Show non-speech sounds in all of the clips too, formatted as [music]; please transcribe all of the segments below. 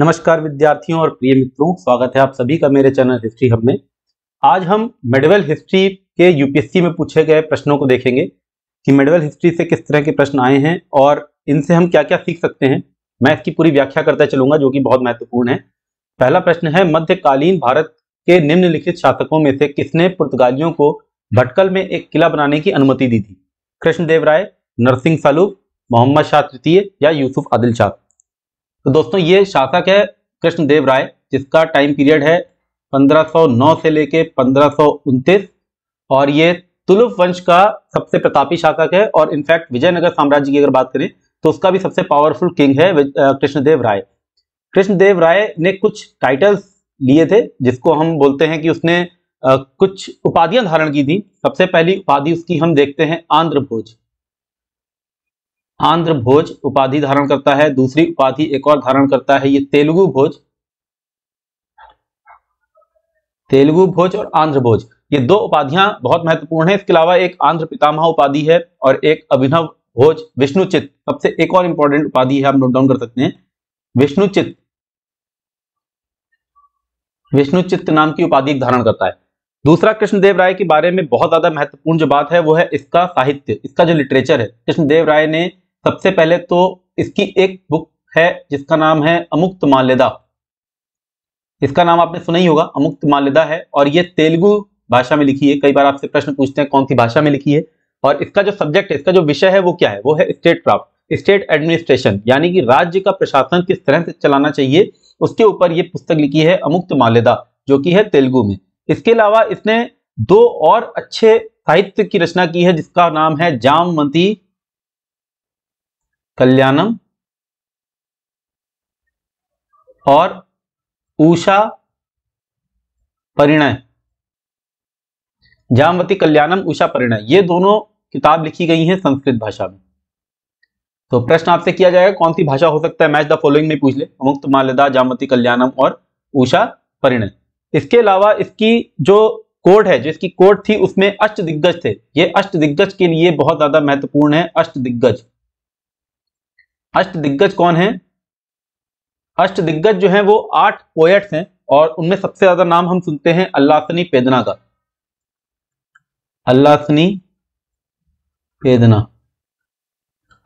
नमस्कार विद्यार्थियों और प्रिय मित्रों स्वागत है आप सभी का मेरे चैनल हिस्ट्री हब में आज हम मेडिवल हिस्ट्री के यूपीएससी में पूछे गए प्रश्नों को देखेंगे कि मेडिवल हिस्ट्री से किस तरह के प्रश्न आए हैं और इनसे हम क्या क्या सीख सकते हैं मैं इसकी पूरी व्याख्या करता चलूंगा जो कि बहुत महत्वपूर्ण है पहला प्रश्न है मध्यकालीन भारत के निम्नलिखित शासकों में से किसने पुर्तगालियों को भटकल में एक किला बनाने की अनुमति दी थी कृष्णदेव राय नरसिंह सालू मोहम्मद शाह तृतीय या यूसुफ आदिल शाह तो दोस्तों ये शासक है कृष्णदेव राय जिसका टाइम पीरियड है 1509 से लेके पंद्रह और ये तुलुप वंश का सबसे प्रतापी शासक है और इनफैक्ट विजयनगर साम्राज्य की अगर बात करें तो उसका भी सबसे पावरफुल किंग है कृष्णदेव राय कृष्णदेव राय ने कुछ टाइटल्स लिए थे जिसको हम बोलते हैं कि उसने कुछ उपाधियां धारण की थी सबसे पहली उपाधि उसकी हम देखते हैं आंध्र भोज आंध्र भोज उपाधि धारण करता है दूसरी उपाधि एक और धारण करता है ये तेलुगु भोज तेलुगु भोज और आंध्र भोज ये दो उपाधियां बहुत महत्वपूर्ण है इसके अलावा एक आंध्र पितामह उपाधि है और एक अभिनव भोज विष्णुचित सबसे एक और इंपॉर्टेंट उपाधि है आप नोट डाउन कर सकते हैं विष्णुचित विष्णुचित नाम की उपाधि धारण करता है दूसरा कृष्णदेव राय के बारे में बहुत ज्यादा महत्वपूर्ण जो बात है वो है इसका साहित्य इसका जो लिटरेचर है कृष्णदेव राय ने सबसे पहले तो इसकी एक बुक है जिसका नाम है अमुक्त माल्यदा इसका नाम आपने सुना ही होगा अमुक्त माल्यदा है और ये तेलुगु भाषा में लिखी है कई बार आपसे प्रश्न पूछते हैं कौन सी भाषा में लिखी है और इसका जो सब्जेक्ट है इसका जो विषय है वो क्या है वो है स्टेट क्राफ्ट स्टेट एडमिनिस्ट्रेशन यानी कि राज्य का प्रशासन किस तरह से चलाना चाहिए उसके ऊपर ये पुस्तक लिखी है अमुक्त माल्यदा जो कि है तेलुगु में इसके अलावा इसने दो और अच्छे साहित्य की रचना की है जिसका नाम है जामवंती कल्याणम और उषा परिणय जामवती कल्याणम उषा परिणय ये दोनों किताब लिखी गई हैं संस्कृत भाषा में तो प्रश्न आपसे किया जाएगा कौन सी भाषा हो सकता है मैच द फॉलोइंग में पूछ ले मुक्त मालदा जामवती कल्याणम और उषा परिणय इसके अलावा इसकी जो कोड है जिसकी कोड थी उसमें अष्ट दिग्गज थे ये अष्ट दिग्गज के लिए बहुत ज्यादा महत्वपूर्ण है अष्ट दिग्गज अष्ट दिग्गज कौन है अष्ट दिग्गज जो है वो आठ पोएट्स हैं और उनमें सबसे ज्यादा नाम हम सुनते हैं अल्लासनी पेदना का अल्लासनी पेदना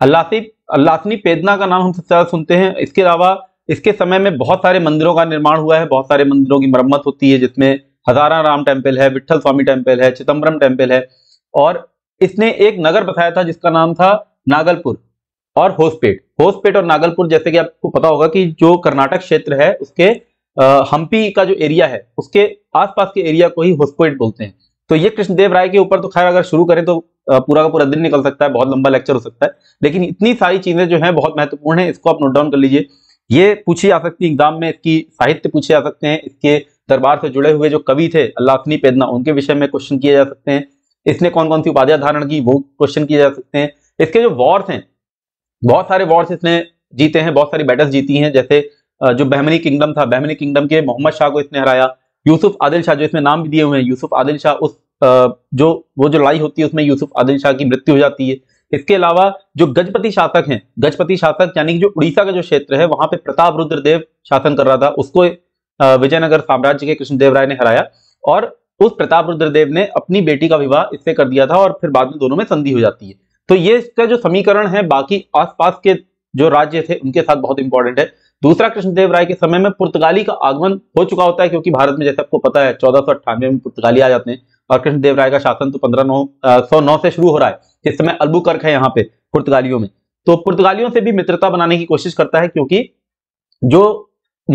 अल्लासी अल्लासनी पेदना का नाम हम सबसे ज्यादा सुनते हैं इसके अलावा इसके समय में बहुत सारे मंदिरों का निर्माण हुआ है बहुत सारे मंदिरों की मरम्मत होती है जिसमें हजारा राम टेम्पल है विठल स्वामी टेम्पल है चिदम्बरम टेम्पल है और इसने एक नगर बताया था जिसका नाम था नागलपुर और होसपेट होसपेट और नागलपुर जैसे कि आपको पता होगा कि जो कर्नाटक क्षेत्र है उसके हम्पी का जो एरिया है उसके आसपास के एरिया को ही होसपेट बोलते हैं तो ये कृष्णदेव राय के ऊपर तो खैर अगर शुरू करें तो पूरा का पूरा दिन निकल सकता है बहुत लंबा लेक्चर हो सकता है लेकिन इतनी सारी चीजें जो है बहुत महत्वपूर्ण है इसको आप नोट डाउन कर लीजिए ये पूछी जा सकती है एग्जाम में इसकी साहित्य पूछे जा सकते हैं इसके दरबार से जुड़े हुए जो कवि थे अल्लाहनी पेदना उनके विषय में क्वेश्चन किए जा सकते हैं इसने कौन कौन सी उपाधियां धारण की वो क्वेश्चन किए जा सकते हैं इसके जो वॉर्स हैं बहुत सारे वॉर्स इसने जीते हैं बहुत सारी बैटल्स जीती हैं जैसे जो बहमनी किंगडम था बहमनी किंगडम के मोहम्मद शाह को इसने हराया यूसुफ आदिल शाह जो इसमें नाम भी दिए हुए हैं यूसुफ आदिल शाह उस जो वो जो लड़ाई होती है उसमें यूसुफ आदिल शाह की मृत्यु हो जाती है इसके अलावा जो गजपति शासक हैं गजपति शासक यानी कि जो उड़ीसा का जो क्षेत्र है वहां पे प्रताप रुद्रदेव शासन कर रहा था उसको विजयनगर साम्राज्य के कृष्णदेव राय ने हराया और उस प्रताप रुद्रदेव ने अपनी बेटी का विवाह इससे कर दिया था और फिर बाद में दोनों में संधि हो जाती है तो ये इसका जो समीकरण है बाकी आसपास के जो राज्य थे उनके साथ बहुत इंपॉर्टेंट है दूसरा कृष्णदेव राय के समय में पुर्तगाली का आगमन हो चुका होता है क्योंकि भारत में जैसे आपको पता है चौदह में पुर्तगाली आ जाते हैं और कृष्णदेव राय का शासन तो पंद्रह नौ सौ नौ से शुरू हो रहा है इस समय अल्बुकर्क है यहाँ पे पुर्तगालियों में तो पुर्तगालियों से भी मित्रता बनाने की कोशिश करता है क्योंकि जो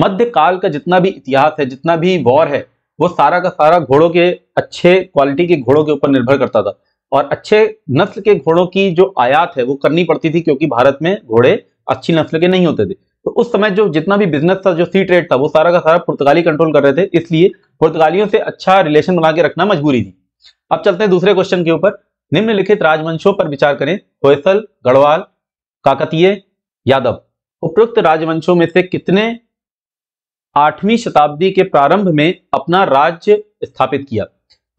मध्यकाल का जितना भी इतिहास है जितना भी वॉर है वो सारा का सारा घोड़ों के अच्छे क्वालिटी के घोड़ों के ऊपर निर्भर करता था और अच्छे नस्ल के घोड़ों की जो आयात है वो करनी पड़ती थी क्योंकि भारत में घोड़े अच्छी नस्ल के नहीं होते थे तो उस समय जो जितना भी बिजनेस था जो सी ट्रेड था वो सारा का सारा पुर्तगाली कंट्रोल कर रहे थे इसलिए पुर्तगालियों से अच्छा रिलेशन बना के रखना मजबूरी थी अब चलते हैं दूसरे क्वेश्चन के ऊपर निम्नलिखित राजवंशों पर विचार करें होयसल गढ़वाल काकतीय यादव उपयुक्त राजवंशों में से कितने आठवीं शताब्दी के प्रारंभ में अपना राज्य स्थापित किया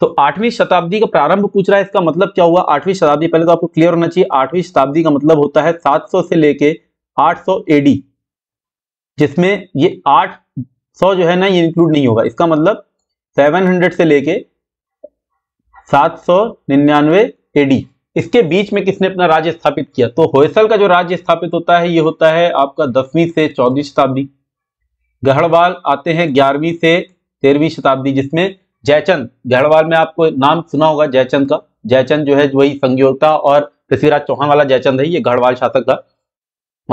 तो आठवीं शताब्दी का प्रारंभ पूछ रहा है इसका मतलब क्या हुआ आठवीं शताब्दी पहले तो आपको क्लियर होना चाहिए आठवीं शताब्दी का मतलब होता है 700 से लेके 800 एडी जिसमें ये 800 जो है ना ये इंक्लूड नहीं होगा इसका मतलब 700 से लेके 799 एडी इसके बीच में किसने अपना राज्य स्थापित किया तो होयसल का जो राज्य स्थापित होता है ये होता है आपका दसवीं से चौदहवीं शताब्दी गढ़वाल आते हैं ग्यारहवीं से तेरहवीं शताब्दी जिसमें जयचंद गढ़वाल में आपको नाम सुना होगा जयचंद का जयचंद जो है वही संयोगता और पृथ्वीराज चौहान वाला जयचंद है ये गढ़वाल शासक था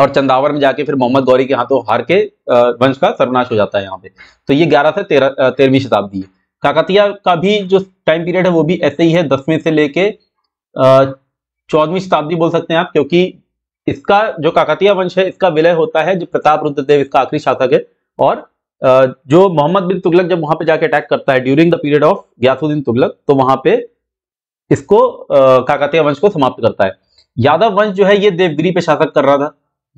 और चंदावर में जाके फिर मोहम्मद गौरी के हाथों हार के वंश का सर्वनाश हो जाता है यहाँ पे तो ये ग्यारह से तेरह तेरहवीं शताब्दी है काकतिया का भी जो टाइम पीरियड है वो भी ऐसे ही है दसवीं से लेके चौदहवीं शताब्दी बोल सकते हैं आप क्योंकि इसका जो काकतिया वंश है इसका विलय होता है जो प्रताप रुद्रदेव इसका आखिरी शासक है और जो मोहम्मद बिन तुगलक जब वहां पे जाके अटैक करता है during the period of Ghiyasuddin Tughlaq तो वहां पे इसको काकतिया वंश को समाप्त करता है यादव वंश जो है ये देवगिरी पे शासक कर रहा था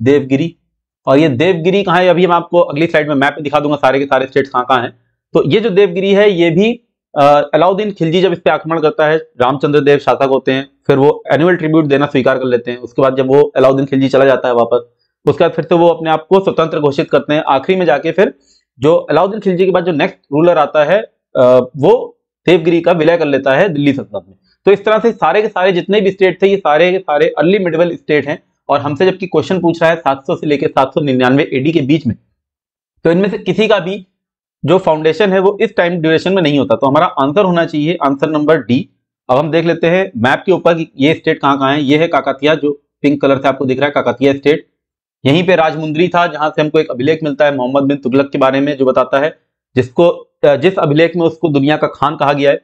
देवगिरी और ये देवगिरी कहाँ है अभी मैं आपको अगली स्लाइड में मैप दिखा दूंगा सारे के सारे स्टेट कहाँ कहाँ है तो ये जो देवगिरी है ये भी अलाउद्दीन खिलजी जब इस पर आक्रमण करता है रामचंद्र देव शासक होते हैं फिर वो एनुअल ट्रिब्यूट देना स्वीकार कर लेते हैं उसके बाद जब वो अलाउद्दीन खिलजी चला जाता है वापस उसके बाद फिर से तो वो अपने आप को स्वतंत्र घोषित करते हैं आखिरी में जाके फिर जो अलाउद्दीन खिलजी के बाद जो नेक्स्ट रूलर आता है वो देवगिरी का विलय कर लेता है दिल्ली सल्तनत में तो इस तरह से सारे के सारे जितने भी स्टेट थे ये सारे के सारे अर्ली मिडवल स्टेट हैं और हमसे जबकि क्वेश्चन पूछ रहा है 700 से लेकर 799 एडी के बीच में तो इनमें से किसी का भी जो फाउंडेशन है वो इस टाइम ड्यूरेशन में नहीं होता तो हमारा आंसर होना चाहिए आंसर नंबर डी अब हम देख लेते हैं मैप के ऊपर ये स्टेट कहाँ कहाँ है ये है काकातिया जो पिंक कलर से आपको दिख रहा है काकातिया स्टेट यहीं पे राजमुंद्री था जहां से हमको एक अभिलेख मिलता है मोहम्मद बिन तुगलक के बारे में जो बताता है जिसको जिस अभिलेख में उसको दुनिया का खान कहा गया है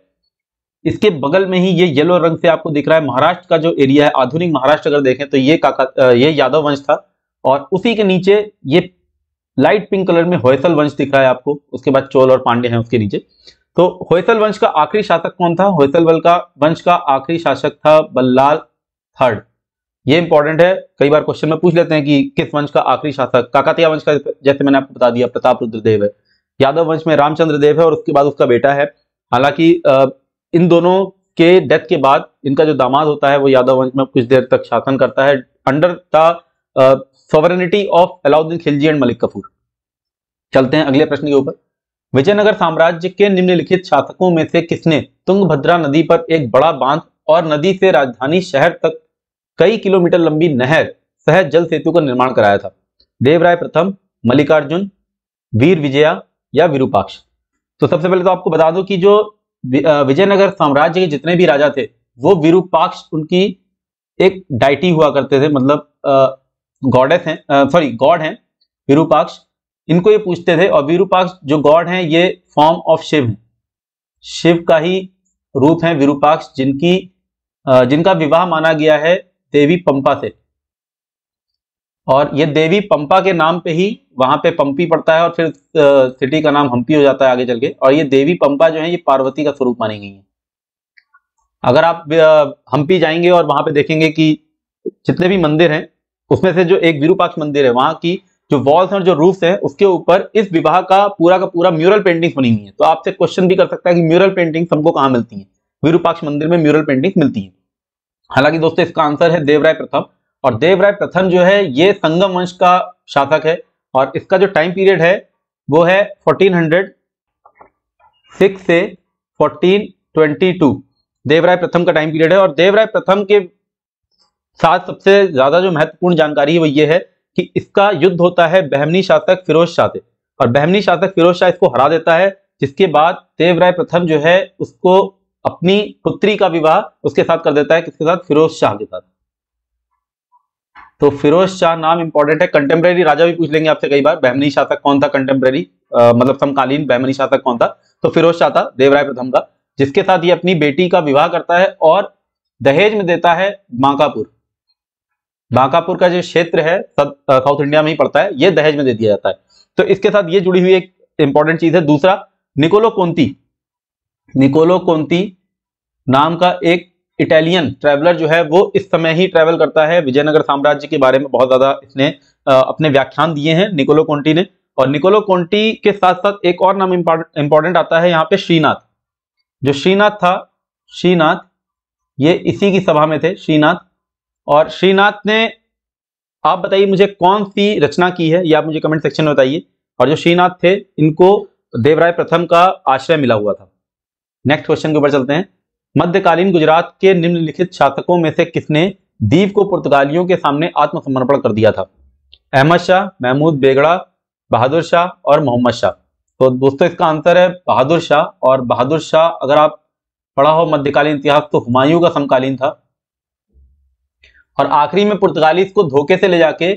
इसके बगल में ही ये येलो रंग से आपको दिख रहा है महाराष्ट्र का जो एरिया है आधुनिक महाराष्ट्र अगर देखें तो ये काका ये यादव वंश था और उसी के नीचे ये लाइट पिंक कलर में होयसल वंश दिख रहा है आपको उसके बाद चोल और पांडे हैं उसके नीचे तो होयसल वंश का आखिरी शासक कौन था होयसल वल का वंश का आखिरी शासक था बल्लाल थर्ड ये इंपॉर्टेंट है कई बार क्वेश्चन में पूछ लेते हैं कि किस वंश का आखिरी शासक काकातिया वंश का जैसे मैंने आपको बता दिया प्रताप रुद्रदेव है यादव वंश में रामचंद्र देव है और उसके बाद उसका बेटा है हालांकि इन दोनों के डेथ के बाद इनका जो दामाद होता है वो यादव वंश में कुछ देर तक शासन करता है under the sovereignty of Alauddin Khilji and Malik Kafur चलते हैं अगले प्रश्न के ऊपर विजयनगर साम्राज्य के निम्नलिखित शासकों में से किसने तुंगभद्रा नदी पर एक बड़ा बांध और नदी से राजधानी शहर तक कई किलोमीटर लंबी नहर सहज जल सेतु का निर्माण कराया था देवराय प्रथम मल्लिकार्जुन वीर विजया या विरूपाक्ष तो सबसे पहले तो आपको बता दो कि जो विजयनगर साम्राज्य के जितने भी राजा थे वो विरूपाक्ष उनकी एक डाइटी हुआ करते थे मतलब गॉडेस हैं सॉरी गॉड हैं विरूपाक्ष इनको ये पूछते थे और विरूपाक्ष जो गॉड हैं ये फॉर्म ऑफ शिव है शिव का ही रूप है विरूपाक्ष जिनकी जिनका विवाह माना गया है देवी पंपा से और ये देवी पंपा के नाम पे ही वहां पे पंपी पड़ता है और फिर सिटी का नाम हम्पी हो जाता है आगे चल के और ये देवी पंपा जो है ये पार्वती का स्वरूप मानी गई है अगर आप हम्पी जाएंगे और वहां पे देखेंगे कि जितने भी मंदिर हैं उसमें से जो एक विरूपाक्ष मंदिर है वहां की जो वॉल्स और जो रूफ्स हैं उसके ऊपर इस विवाह का पूरा का पूरा म्यूरल पेंटिंग्स बनी हुई है तो आपसे क्वेश्चन भी कर सकता है कि म्यूरल पेंटिंग्स हमको कहाँ मिलती है विरूपाक्ष मंदिर में म्यूरल पेंटिंग्स मिलती है हालांकि दोस्तों इसका आंसर है देवराय प्रथम और देवराय प्रथम जो है ये संगम वंश का शासक है और इसका जो टाइम पीरियड है वो है 1406 से 1422 देवराय प्रथम का टाइम पीरियड है और देवराय प्रथम के साथ सबसे ज्यादा जो महत्वपूर्ण जानकारी है वो ये है कि इसका युद्ध होता है बहमनी शासक फिरोज शाह से और बहमनी शासक फिरोज शाह इसको हरा देता है जिसके बाद देवराय प्रथम जो है उसको अपनी पुत्री का विवाह उसके साथ कर देता है किसके साथ फिरोज शाह के साथ तो फिरोज शाह नाम इंपॉर्टेंट है कंटेम्प्रेरी राजा भी पूछ लेंगे आपसे कई बार बहमनी शासक कौन था कंटेम्प्रेरी मतलब समकालीन बहमनी शासक कौन था तो फिरोज शाह था देवराय प्रथम का जिसके साथ ये अपनी बेटी का विवाह करता है और दहेज में देता है बांकापुर बांकापुर का जो क्षेत्र है साउथ इंडिया में ही पड़ता है ये दहेज में दे दिया जाता है तो इसके साथ ये जुड़ी हुई एक इंपॉर्टेंट चीज है दूसरा निकोलो कोंती निकोलो कोंती नाम का एक इटालियन ट्रैवलर जो है वो इस समय ही ट्रैवल करता है विजयनगर साम्राज्य के बारे में बहुत ज्यादा इसने अपने व्याख्यान दिए हैं निकोलो कोंटी ने और निकोलो कोंटी के साथ साथ एक और नाम इंपॉर्टेंट आता है यहाँ पे श्रीनाथ जो श्रीनाथ था श्रीनाथ ये इसी की सभा में थे श्रीनाथ और श्रीनाथ ने आप बताइए मुझे कौन सी रचना की है ये आप मुझे कमेंट सेक्शन में बताइए और जो श्रीनाथ थे इनको देवराय प्रथम का आश्रय मिला हुआ था नेक्स्ट क्वेश्चन के ऊपर चलते हैं मध्यकालीन गुजरात के निम्नलिखित शासकों में से किसने दीप को पुर्तगालियों के सामने आत्मसमर्पण कर दिया था अहमद शाह महमूद बेगड़ा बहादुर शाह और मोहम्मद शाह तो दोस्तों इसका आंसर है बहादुर शाह और बहादुर शाह अगर आप पढ़ा हो मध्यकालीन इतिहास तो हुमायूं का समकालीन था और आखिरी में पुर्तगाली इसको धोखे से ले जाके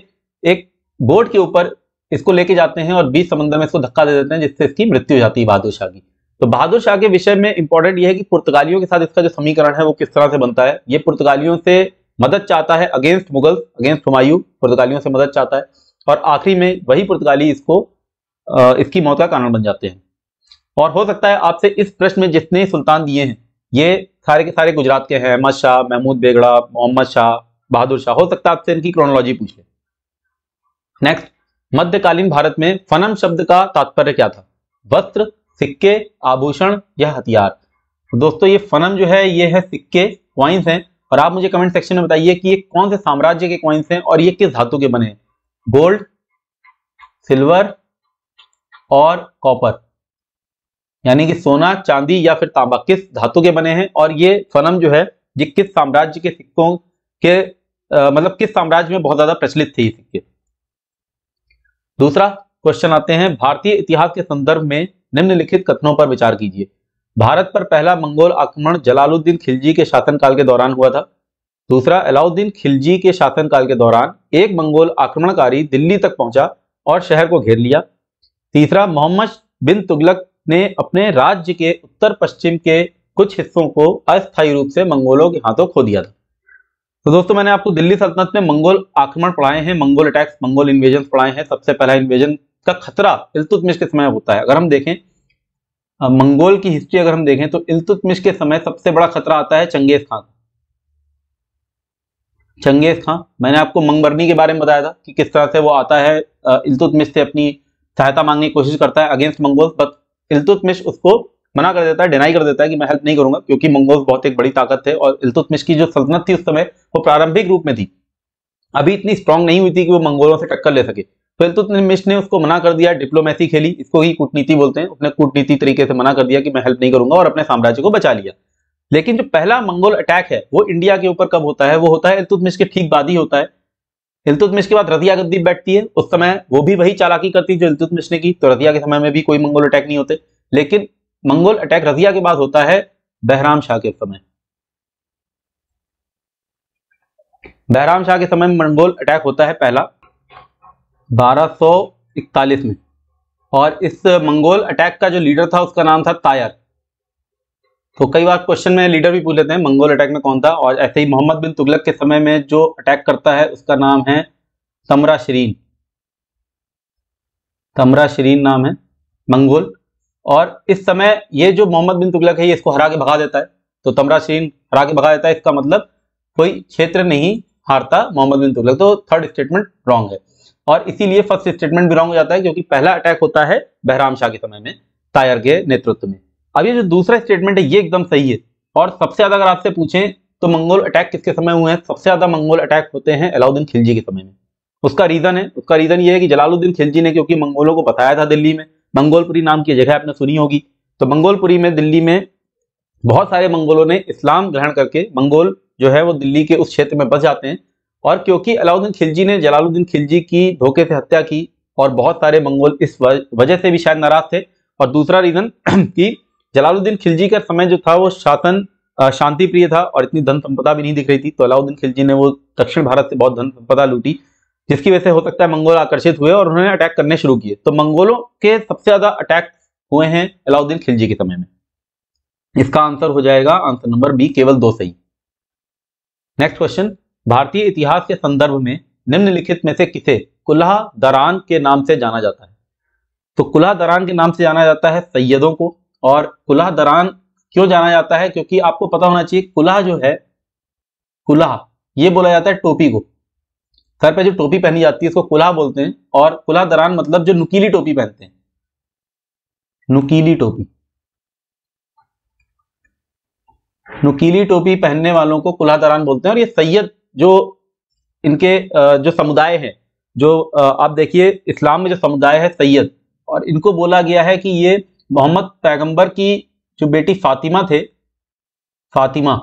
एक बोट के ऊपर इसको लेके जाते हैं और बीच समंदर में इसको धक्का दे देते हैं जिससे इसकी मृत्यु हो जाती है बहादुर शाह की तो बहादुर शाह के विषय में इंपॉर्टेंट यह है कि पुर्तगालियों के साथ इसका जो समीकरण है वो किस तरह से बनता है ये पुर्तगालियों से मदद चाहता है अगेंस्ट मुगल अगेंस्ट हुमायूं पुर्तगालियों से मदद चाहता है और आखिरी में वही पुर्तगाली इसको इसकी मौत का कारण बन जाते हैं और हो सकता है आपसे इस प्रश्न में जितने सुल्तान दिए हैं ये सारे के सारे गुजरात के हैं अहमद शाह महमूद बेगड़ा मोहम्मद शाह बहादुर शाह हो सकता है आपसे इनकी क्रोनोलॉजी पूछ ले नेक्स्ट मध्यकालीन भारत में फनम शब्द का तात्पर्य क्या था वस्त्र सिक्के आभूषण या हथियार तो दोस्तों ये फनम जो है ये है सिक्के क्वाइंस हैं और आप मुझे कमेंट सेक्शन में बताइए कि ये कौन से साम्राज्य के क्वाइंस हैं और ये किस धातु के बने हैं गोल्ड सिल्वर और कॉपर यानी कि सोना चांदी या फिर तांबा किस धातु के बने हैं और ये फनम जो है ये किस साम्राज्य के सिक्कों के आ, मतलब किस साम्राज्य में बहुत ज्यादा प्रचलित थे ये सिक्के दूसरा क्वेश्चन आते हैं भारतीय इतिहास के संदर्भ में निम्नलिखित कथनों पर विचार कीजिए भारत पर पहला मंगोल आक्रमण जलालुद्दीन खिलजी के शासनकाल के दौरान हुआ था दूसरा अलाउद्दीन खिलजी के शासनकाल के दौरान एक मंगोल आक्रमणकारी दिल्ली तक पहुंचा और शहर को घेर लिया तीसरा मोहम्मद बिन तुगलक ने अपने राज्य के उत्तर पश्चिम के कुछ हिस्सों को अस्थायी रूप से मंगोलों के हाथों खो दिया था तो दोस्तों मैंने आपको दिल्ली सल्तनत में मंगोल आक्रमण पढ़ाए हैं मंगोल अटैक्स मंगोल इन्वेजन पढ़ाए हैं सबसे पहला इन्वेजन का खतरा इलतुतमिश के समय होता है अगर हम देखें मंगोल की हिस्ट्री अगर हम देखें तो इलतुतमिश के समय सबसे बड़ा खतरा आता है चंगेज खां का चंगेज खां मैंने आपको मंगबरनी के बारे में बताया था कि किस तरह से वो आता है इलतुतमिश से अपनी सहायता मांगने की कोशिश करता है अगेंस्ट मंगोल बट इलतुतमिश उसको मना कर देता है डिनाई कर देता है कि मैं हेल्प नहीं करूंगा क्योंकि मंगोल बहुत एक बड़ी ताकत थे और इलतुतमिश की जो सल्तनत थी उस समय वो प्रारंभिक रूप में थी अभी इतनी स्ट्रांग नहीं हुई थी कि वो मंगोलों से टक्कर ले सके फिलतुतमिश तो ने उसको मना कर दिया डिप्लोमेसी खेली इसको ही कूटनीति बोलते हैं उसने कूटनीति तरीके से मना कर दिया कि मैं हेल्प नहीं करूंगा और अपने साम्राज्य को बचा लिया लेकिन जो पहला मंगोल अटैक है वो इंडिया के ऊपर कब होता है वो होता है इलतुतमिश के ठीक बाद ही होता है इलतुतमिश के बाद रजिया गद्दी बैठती है उस समय वो भी वही चालाकी करती जो इलतुतमिश ने की तो रजिया के समय में भी कोई मंगोल अटैक नहीं होते लेकिन मंगोल अटैक रजिया के बाद होता है बहराम शाह के समय बहराम शाह के समय में मंगोल अटैक होता है पहला 1241 में और इस मंगोल अटैक का जो लीडर था उसका नाम था तायर तो कई बार क्वेश्चन में लीडर भी पूछ लेते हैं मंगोल अटैक में कौन था और ऐसे ही मोहम्मद बिन तुगलक के समय में जो अटैक करता है उसका नाम है तमरा शरीन तमरा शरीन नाम है मंगोल और इस समय ये जो मोहम्मद बिन तुगलक है ये इसको हरा के भगा देता है तो तमरा शरीन हरा के भगा देता है इसका मतलब कोई क्षेत्र नहीं हारता मोहम्मद बिन तुगलक तो थर्ड स्टेटमेंट रॉन्ग है और इसीलिए फर्स्ट स्टेटमेंट भी रॉन्ग हो जाता है क्योंकि पहला अटैक होता है बहराम शाह के समय में तायर के नेतृत्व में अब ये जो दूसरा स्टेटमेंट है ये एकदम सही है और सबसे ज्यादा अगर आपसे पूछें तो मंगोल अटैक किसके समय हुए हैं सबसे ज्यादा मंगोल अटैक होते हैं अलाउद्दीन खिलजी के समय में उसका रीजन है उसका रीजन ये है कि जलालुद्दीन खिलजी ने क्योंकि मंगोलों को बताया था दिल्ली में मंगोलपुरी नाम की जगह आपने सुनी होगी तो मंगोलपुरी में दिल्ली में बहुत सारे मंगोलों ने इस्लाम ग्रहण करके मंगोल जो है वो दिल्ली के उस क्षेत्र में बस जाते हैं और क्योंकि अलाउद्दीन खिलजी ने जलालुद्दीन खिलजी की धोखे से हत्या की और बहुत सारे मंगोल इस वजह से भी शायद नाराज थे और दूसरा रीजन [clears throat] कि जलालुद्दीन खिलजी का समय जो था वो शासन शांति प्रिय था और इतनी धन संपदा भी नहीं दिख रही थी तो अलाउद्दीन खिलजी ने वो दक्षिण भारत से बहुत धन संपदा लूटी जिसकी वजह से हो सकता है मंगोल आकर्षित हुए और उन्होंने अटैक करने शुरू किए तो मंगोलों के सबसे ज्यादा अटैक हुए हैं अलाउद्दीन खिलजी के समय में इसका आंसर हो जाएगा आंसर नंबर बी केवल दो सही नेक्स्ट क्वेश्चन भारतीय इतिहास के संदर्भ में निम्नलिखित में से किसे कुल्हा दरान के नाम से जाना जाता है तो कुल्हा दरान के नाम से जाना जाता है सैयदों को और कुल्हा दरान क्यों जाना जाता है क्योंकि आपको पता होना चाहिए कुल्हा जो है कुल्हा ये बोला जाता है टोपी को सर पे जो टोपी पहनी जाती है इसको कुल्हा बोलते हैं और कुल्हा दरान मतलब जो नुकीली टोपी पहनते हैं नुकीली टोपी नुकीली टोपी पहनने वालों को कुल्हा दरान बोलते हैं और ये सैयद जो इनके जो समुदाय है जो आप देखिए इस्लाम में जो समुदाय है सैयद और इनको बोला गया है कि ये मोहम्मद पैगंबर की जो बेटी फातिमा थे फातिमा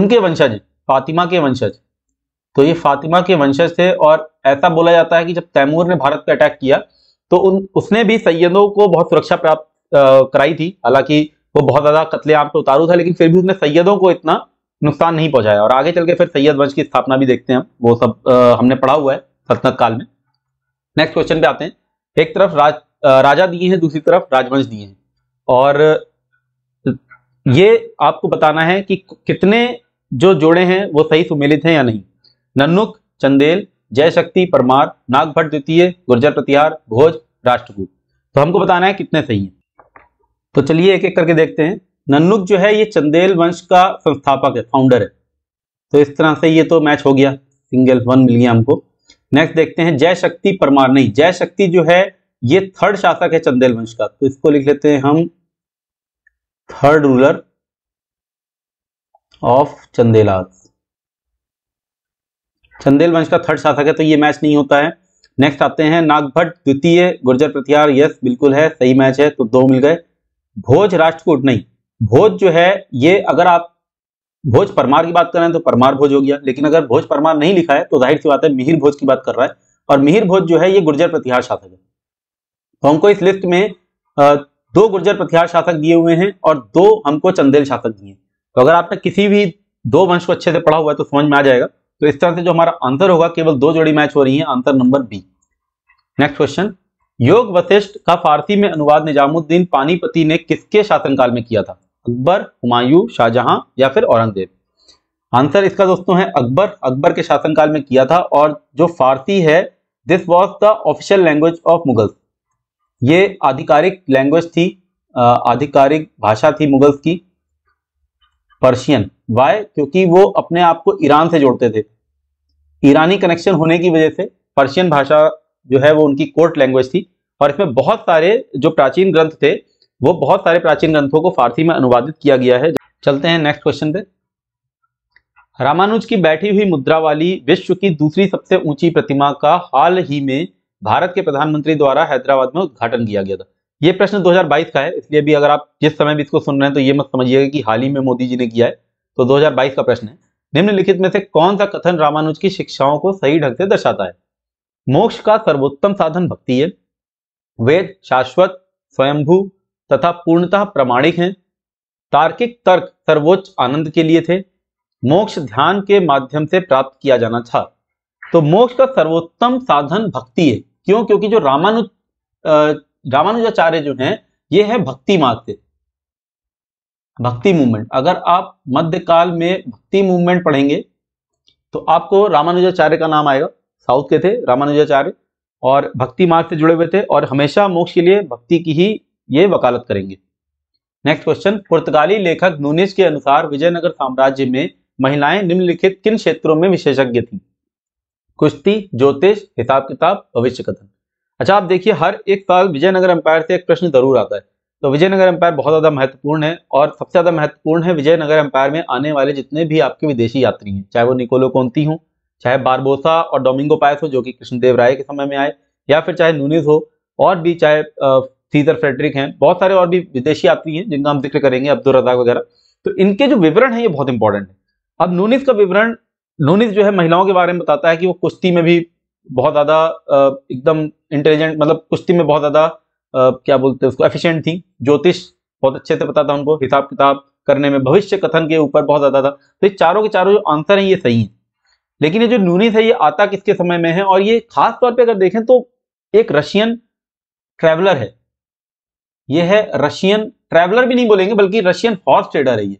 उनके वंशज फातिमा के वंशज तो ये फातिमा के वंशज थे और ऐसा बोला जाता है कि जब तैमूर ने भारत पे अटैक किया तो उन उसने भी सैयदों को बहुत सुरक्षा प्राप्त कराई थी हालांकि वो बहुत ज्यादा कतलेआम पे उतारू था लेकिन फिर भी उसने सैयदों को इतना नुकसान नहीं पहुंचाया और आगे चल के फिर सैयद वंश की स्थापना भी देखते हैं हम वो सब आ, हमने पढ़ा हुआ है सतनक काल में नेक्स्ट क्वेश्चन पे आते हैं एक तरफ राज आ, राजा दिए हैं दूसरी तरफ राजवंश दिए हैं और ये आपको बताना है कि कितने जो जोड़े हैं वो सही सुमेलित हैं या नहीं नन्नुक चंदेल जयशक्ति परमार नागभट द्वितीय गुर्जर प्रतिहार भोज राष्ट्रकूट तो हमको बताना है कितने सही हैं तो चलिए एक एक करके देखते हैं नन्नुक जो है ये चंदेल वंश का संस्थापक है फाउंडर है तो इस तरह से ये तो मैच हो गया सिंगल वन मिल गया हमको नेक्स्ट देखते हैं जय शक्ति परमार नहीं जय शक्ति जो है ये थर्ड शासक है चंदेल वंश का तो इसको लिख लेते हैं हम third ruler of Chandela Chandel वंश का थर्ड शासक है तो ये मैच नहीं होता है नेक्स्ट आते हैं नागभट द्वितीय गुर्जर प्रतिहार यस बिल्कुल है सही मैच है तो दो मिल गए भोज राष्ट्रकूट नहीं भोज जो है ये अगर आप भोज परमार की बात कर रहे हैं तो परमार भोज हो गया लेकिन अगर भोज परमार नहीं लिखा है तो जाहिर सी बात है मिहिर भोज की बात कर रहा है और मिहिर भोज जो है ये गुर्जर प्रतिहार शासक है तो हमको इस लिस्ट में दो गुर्जर प्रतिहार शासक दिए हुए हैं और दो हमको चंदेल शासक दिए तो अगर आपने किसी भी दो वंश को अच्छे से पढ़ा हुआ है तो समझ में आ जाएगा तो इस तरह से जो हमारा आंसर होगा केवल दो जोड़ी मैच हो रही है answer number B next question Yog Vashishtha का फारसी में अनुवाद निजामुद्दीन पानीपति ने किसके शासनकाल में किया था अकबर हुमायूं शाहजहां या फिर औरंगजेब आंसर इसका दोस्तों है अकबर अकबर के शासनकाल में किया था और जो फारसी है this was the official language of Mughals ये आधिकारिक लैंग्वेज थी आधिकारिक भाषा थी मुगल्स की पर्शियन वाय क्योंकि वो अपने आप को ईरान से जोड़ते थे ईरानी कनेक्शन होने की वजह से पर्शियन भाषा जो है वो उनकी कोर्ट लैंग्वेज थी और इसमें बहुत सारे जो प्राचीन ग्रंथ थे वो बहुत सारे प्राचीन ग्रंथों को फारसी में अनुवादित किया गया है चलते हैं नेक्स्ट क्वेश्चन पे रामानुज की बैठी हुई मुद्रा वाली विश्व की दूसरी सबसे ऊंची प्रतिमा का हाल ही में भारत के प्रधानमंत्री द्वारा हैदराबाद में उद्घाटन किया गया था ये प्रश्न 2022 का है इसलिए भी अगर आप जिस समय भी इसको सुन रहे हैं तो ये मत समझिएगा कि हाल ही में मोदी जी ने किया है तो 2022 का प्रश्न है निम्नलिखित में से कौन सा कथन रामानुज की शिक्षाओं को सही ढंग से दर्शाता है मोक्ष का सर्वोत्तम साधन भक्ति है वेद शाश्वत स्वयंभू तथा पूर्णतः प्रमाणिक हैं तार्किक तर्क सर्वोच्च आनंद के लिए थे मोक्ष ध्यान के माध्यम से प्राप्त किया जाना था तो मोक्ष का सर्वोत्तम साधन भक्ति है क्यों क्योंकि जो रामानु रामानुजाचार्य जो हैं ये है भक्ति मार्ग से भक्ति मूवमेंट अगर आप मध्यकाल में भक्ति मूवमेंट पढ़ेंगे तो आपको रामानुजाचार्य का नाम आएगा साउथ के थे रामानुजाचार्य और भक्ति मार्ग से जुड़े हुए थे और हमेशा मोक्ष के लिए भक्ति की ही ये वकालत करेंगे नेक्स्ट क्वेश्चन पुर्तगाली लेखक नूनिस के अनुसार विजयनगर साम्राज्य में महिलाएं निम्नलिखित किन क्षेत्रों में विशेषज्ञ थी कुश्ती ज्योतिष हिसाब किताब भविष्य कथन अच्छा आप देखिए हर एक साल विजयनगर एम्पायर से एक प्रश्न जरूर आता है तो विजयनगर एम्पायर बहुत ज़्यादा महत्वपूर्ण है और सबसे ज़्यादा महत्वपूर्ण है विजयनगर एम्पायर में आने वाले जितने भी आपके विदेशी यात्री हैं चाहे वो निकोलो कोंती हो चाहे बारबोसा और डोमिंगो पायस हो जो कि कृष्णदेव राय के समय में आए या फिर चाहे नूनिस हो और भी चाहे सीजर फ्रेडरिक हैं बहुत सारे और भी विदेशी यात्री हैं जिनका हम जिक्र करेंगे अब्दुल रजाक वगैरह तो इनके जो विवरण है ये बहुत इंपॉर्टेंट है अब नूनिस का विवरण नूनिस जो है महिलाओं के बारे में बताता है कि वो कुश्ती में भी बहुत ज़्यादा एकदम इंटेलिजेंट मतलब कुश्ती में बहुत ज़्यादा क्या बोलते हैं उसको एफिशिएंट थी ज्योतिष बहुत अच्छे से पता था उनको हिसाब किताब करने में भविष्य कथन के ऊपर बहुत ज़्यादा था तो ये चारों के चारों जो आंसर हैं ये सही हैं लेकिन ये जो नूनिस है ये आता किसके समय में है और ये खास तौर पर अगर देखें तो एक रशियन ट्रैवलर है ये है रशियन ट्रैवलर भी नहीं बोलेंगे बल्कि रशियन हॉर्स ट्रेडर है ये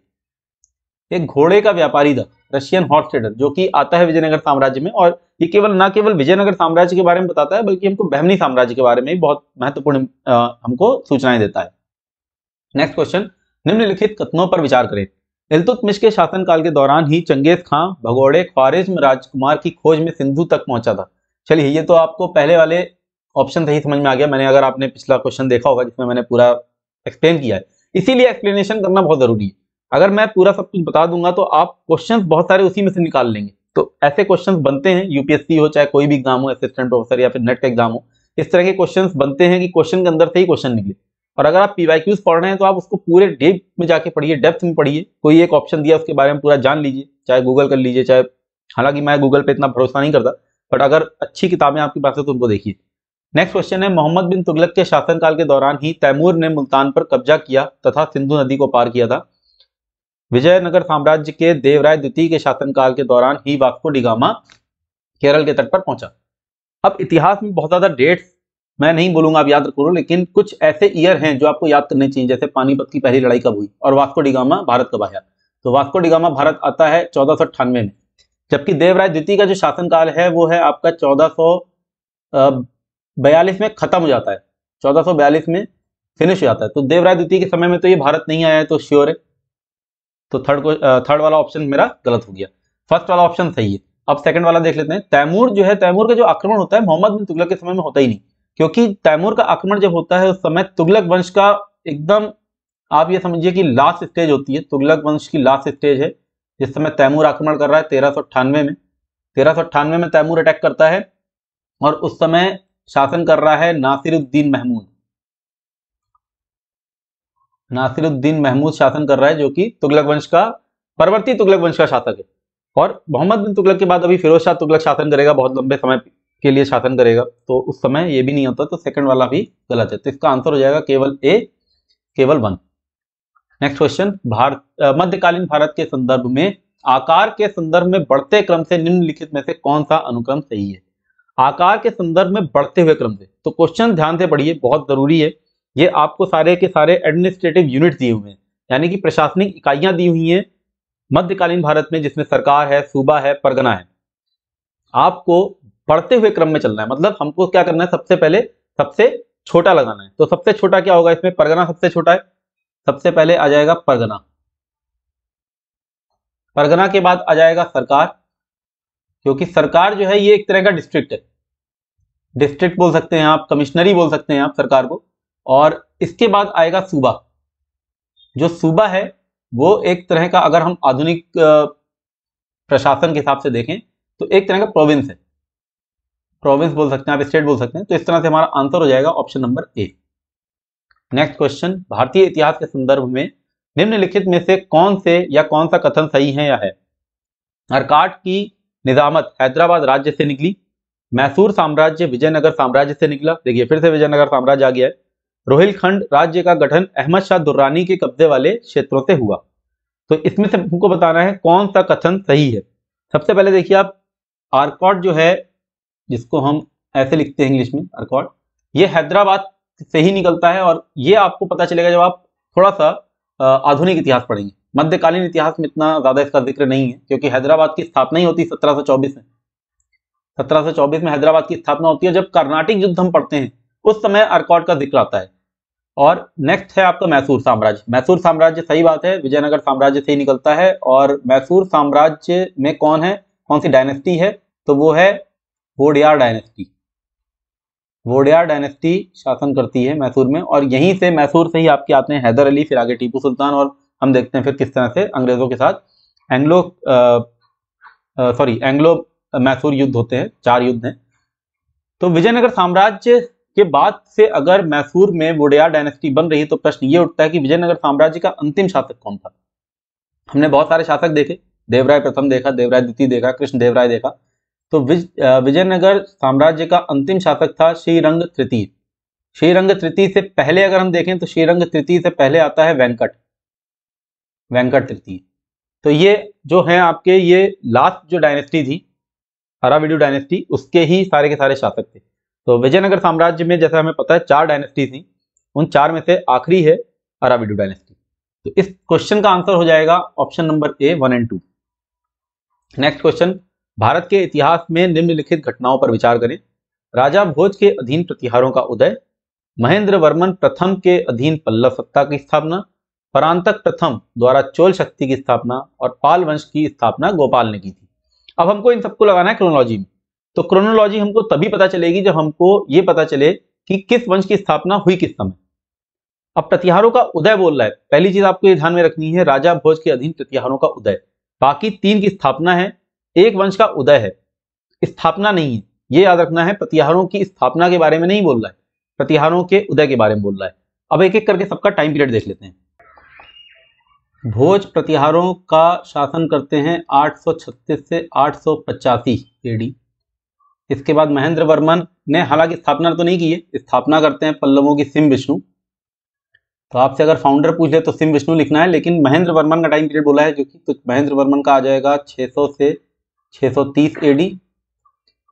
एक घोड़े का व्यापारी था रशियन हॉर्स ट्रेडर जो कि आता है विजयनगर साम्राज्य में और ये केवल ना केवल विजयनगर साम्राज्य के बारे में बताता है बल्कि हमको बहमनी साम्राज्य के बारे में भी बहुत महत्वपूर्ण हमको सूचनाएं देता है नेक्स्ट क्वेश्चन निम्नलिखित कथनों पर विचार करें इलतुतमिश के शासनकाल के दौरान ही चंगेज खां भगोड़े ख्वारिज्म राजकुमार की खोज में सिंधु तक पहुंचा था चलिए ये तो आपको पहले वाले ऑप्शन सही समझ में आ गया मैंने अगर आपने पिछला क्वेश्चन देखा होगा जिसमें मैंने पूरा एक्सप्लेन किया है इसीलिए एक्सप्लेनेशन करना बहुत जरूरी है अगर मैं पूरा सब कुछ बता दूंगा तो आप क्वेश्चन बहुत सारे उसी में से निकाल लेंगे तो ऐसे क्वेश्चन बनते हैं यूपीएससी हो चाहे कोई भी एग्जाम हो असिस्टेंट प्रोफेसर या फिर नेट का एग्जाम हो इस तरह के क्वेश्चन बनते हैं कि क्वेश्चन के अंदर से ही क्वेश्चन निकले और अगर आप क्यूज पढ़ रहे हैं तो आप उसको पूरे डेप में जाके पढ़िए डेप्थ में पढ़िए कोई एक ऑप्शन दिया उसके बारे में पूरा जान लीजिए चाहे गूगल कर लीजिए चाहे हालांकि मैं गूगल पे इतना भरोसा नहीं करता बट अगर अच्छी किताबें आपके पास है तो उनको देखिए नेक्स्ट क्वेश्चन है मोहम्मद बिन तुगलक के शासनकाल के दौरान ही तैमूर ने मुल्तान पर कब्जा किया तथा सिंधु नदी को पार किया था विजयनगर साम्राज्य के देवराय द्वितीय के शासनकाल के दौरान ही वास्को डिगामा केरल के तट पर पहुंचा अब इतिहास में बहुत ज्यादा डेट्स मैं नहीं बोलूंगा आप याद रखो लेकिन कुछ ऐसे ईयर हैं जो आपको याद करने चाहिए जैसे पानीपत की पहली लड़ाई कब हुई और वास्को डिगामा भारत कब आया तो वास्को डिगामा भारत आता है चौदह में जबकि देवराय द्वितीय का जो शासनकाल है वो है आपका चौदह बयालीस में खत्म हो जाता है चौदह में फिनिश हो जाता है तो देवराय द्वितीय के समय में तो ये भारत नहीं आया है तो श्योर है तो थर्ड को थर्ड वाला ऑप्शन मेरा गलत हो गया फर्स्ट वाला ऑप्शन सही है अब सेकंड वाला देख लेते हैं तैमूर जो है तैमूर का जो आक्रमण होता है मोहम्मद बिन तुगलक के समय में होता ही नहीं क्योंकि तैमूर का आक्रमण जब होता है उस समय तुगलक वंश का एकदम आप ये समझिए कि लास्ट स्टेज होती है तुगलक वंश की लास्ट स्टेज है जिस समय तैमूर आक्रमण कर रहा है तेरह में तेरह में तैमूर अटैक करता है और उस समय शासन कर रहा है नासिरुद्दीन महमूद नासिरुद्दीन महमूद शासन कर रहा है जो कि तुगलक वंश का परवर्ती तुगलक वंश का शासक है और मोहम्मद बिन तुगलक के बाद अभी फिरोज शाह तुगलक शासन करेगा बहुत लंबे समय के लिए शासन करेगा तो उस समय यह भी नहीं होता तो सेकंड वाला भी गलत है तो इसका आंसर हो जाएगा केवल ए केवल वन नेक्स्ट क्वेश्चन भारत मध्यकालीन भारत के संदर्भ में आकार के संदर्भ में बढ़ते क्रम से निम्नलिखित में से कौन सा अनुक्रम सही है आकार के संदर्भ में बढ़ते हुए क्रम से तो क्वेश्चन ध्यान से पढ़िए बहुत जरूरी है ये आपको सारे के सारे एडमिनिस्ट्रेटिव यूनिट दिए हुए हैं यानी कि प्रशासनिक इकाइयां दी हुई हैं मध्यकालीन भारत में जिसमें सरकार है सूबा है परगना है आपको बढ़ते हुए क्रम में चलना है मतलब हमको क्या करना है सबसे पहले सबसे छोटा लगाना है तो सबसे छोटा क्या होगा इसमें परगना सबसे छोटा है सबसे पहले आ जाएगा परगना परगना के बाद आ जाएगा सरकार क्योंकि सरकार जो है ये एक तरह का डिस्ट्रिक्ट है डिस्ट्रिक्ट बोल सकते हैं आप कमिश्नरी बोल सकते हैं आप सरकार को और इसके बाद आएगा सूबा जो सूबा है वो एक तरह का अगर हम आधुनिक प्रशासन के हिसाब से देखें तो एक तरह का प्रोविंस है प्रोविंस बोल सकते हैं आप स्टेट बोल सकते हैं तो इस तरह से हमारा आंसर हो जाएगा option number A next question भारतीय इतिहास के संदर्भ में निम्नलिखित में से कौन से या कौन सा कथन सही है या है आर्काट की निजामत हैदराबाद राज्य से निकली मैसूर साम्राज्य विजयनगर साम्राज्य से निकला देखिए फिर से विजयनगर साम्राज्य आ गया है रोहिलखंड राज्य का गठन अहमद शाह दुर्रानी के कब्जे वाले क्षेत्रों से हुआ तो इसमें से हमको बताना है कौन सा कथन सही है सबसे पहले देखिए आप आरकॉट जो है जिसको हम ऐसे लिखते हैं इंग्लिश में आरकॉट ये हैदराबाद से ही निकलता है और ये आपको पता चलेगा जब आप थोड़ा सा आधुनिक इतिहास पढ़ेंगे मध्यकालीन इतिहास में इतना ज़्यादा इसका जिक्र नहीं है क्योंकि हैदराबाद की स्थापना ही होती सत्रह में सत्रह में हैदराबाद की स्थापना होती है जब कर्नाटिक युद्ध हम पढ़ते हैं उस समय अर्कॉट का जिक्र आता है और नेक्स्ट है आपका मैसूर साम्राज्य मैसूर साम्राज्य सही बात है विजयनगर साम्राज्य से ही निकलता है और मैसूर साम्राज्य में कौन है कौन सी डायनेस्टी है तो वो है वोडियार डायनेस्टी वोडियार डायनेस्टी शासन करती है मैसूर में और यहीं से मैसूर से ही आपके आते हैं हैदर अली फिर आगे टीपू सुल्तान और हम देखते हैं फिर किस तरह से अंग्रेजों के साथ एंग्लो सॉरी एंग्लो मैसूर युद्ध होते हैं चार युद्ध हैं तो विजयनगर साम्राज्य के बाद से अगर मैसूर में वोडियार डायनेस्टी बन रही तो प्रश्न ये उठता है कि विजयनगर साम्राज्य का अंतिम शासक कौन था हमने बहुत सारे शासक देखे देवराय प्रथम देखा देवराय द्वितीय देखा कृष्ण देवराय देखा तो विजयनगर साम्राज्य का अंतिम शासक था श्रीरंग तृतीय श्रीरंग तृतीय से पहले अगर हम देखें तो श्रीरंग तृतीय से पहले आता है वेंकट वेंकट तृतीय तो ये जो है आपके ये लास्ट जो डायनेस्टी थी अराविडू डायनेस्टी उसके ही सारे के सारे शासक थे तो विजयनगर साम्राज्य में जैसा हमें पता है चार डायनेस्टी थी उन चार में से आखिरी है अराविडू डायनेस्टी तो इस क्वेश्चन का आंसर हो जाएगा option number A one and two next question Bharat के इतिहास में निम्नलिखित घटनाओं पर विचार करें राजा भोज के अधीन प्रतिहारों का उदय महेंद्र वर्मन प्रथम के अधीन पल्लव सत्ता की स्थापना परांतक प्रथम द्वारा चोल शक्ति की स्थापना और पाल वंश की स्थापना गोपाल ने की थी अब हमको इन सबको लगाना है क्रोनोलॉजी में तो क्रोनोलॉजी हमको तभी पता चलेगी जब हमको ये पता चले कि किस वंश की स्थापना हुई किस समय अब प्रतिहारों का उदय बोल रहा है पहली चीज आपको ये ध्यान में रखनी है राजा भोज के अधीन प्रतिहारों का उदय बाकी तीन की स्थापना है एक वंश का उदय है स्थापना नहीं है ये याद रखना है प्रतिहारों की स्थापना के बारे में नहीं बोल रहा है प्रतिहारों के उदय के बारे में बोल रहा है अब एक एक करके सबका टाइम पीरियड देख लेते हैं भोज प्रतिहारों का शासन करते हैं 836 से आठ सौ एडी इसके बाद महेंद्र वर्मन ने हालांकि स्थापना तो नहीं की है स्थापना करते हैं पल्लवों की सिम विष्णु तो आपसे अगर फाउंडर पूछ ले तो सिम विष्णु लिखना है लेकिन महेंद्र वर्मन का टाइम पीरियड बोला है जो कि तो महेंद्र वर्मन का आ जाएगा 600 से 630 एडी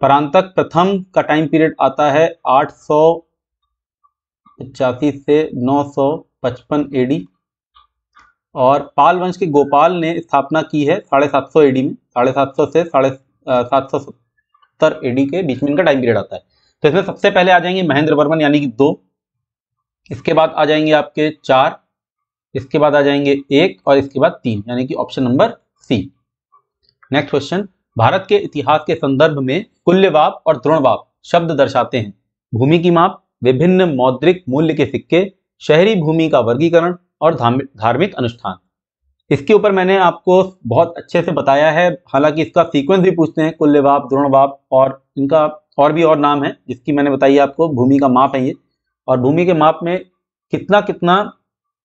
परांतक प्रथम का टाइम पीरियड आता है आठ से 955 एडी और पाल वंश के गोपाल ने स्थापना की है साढ़े सात सौ एडी में साढ़े सात सौ से साढ़े सात सौ सत्तर एडी के बीच में इनका टाइम पीरियड आता है तो इसमें सबसे पहले आ जाएंगे महेंद्र वर्मन यानी कि दो इसके बाद आ जाएंगे आपके चार इसके बाद आ जाएंगे एक और इसके बाद तीन यानी कि option number C next question Bharat के इतिहास के संदर्भ में कुल्यवाप और द्रोणवाप शब्द दर्शाते हैं भूमि की माप विभिन्न मौद्रिक मूल्य के सिक्के शहरी भूमि का वर्गीकरण और धार्मिक अनुष्ठान इसके ऊपर मैंने आपको बहुत अच्छे से बताया है हालांकि इसका सीक्वेंस भी पूछते हैं कुल्यवाप द्रोणवाप और इनका और भी और नाम है जिसकी मैंने बताई आपको भूमि का माप है ये और भूमि के माप में कितना कितना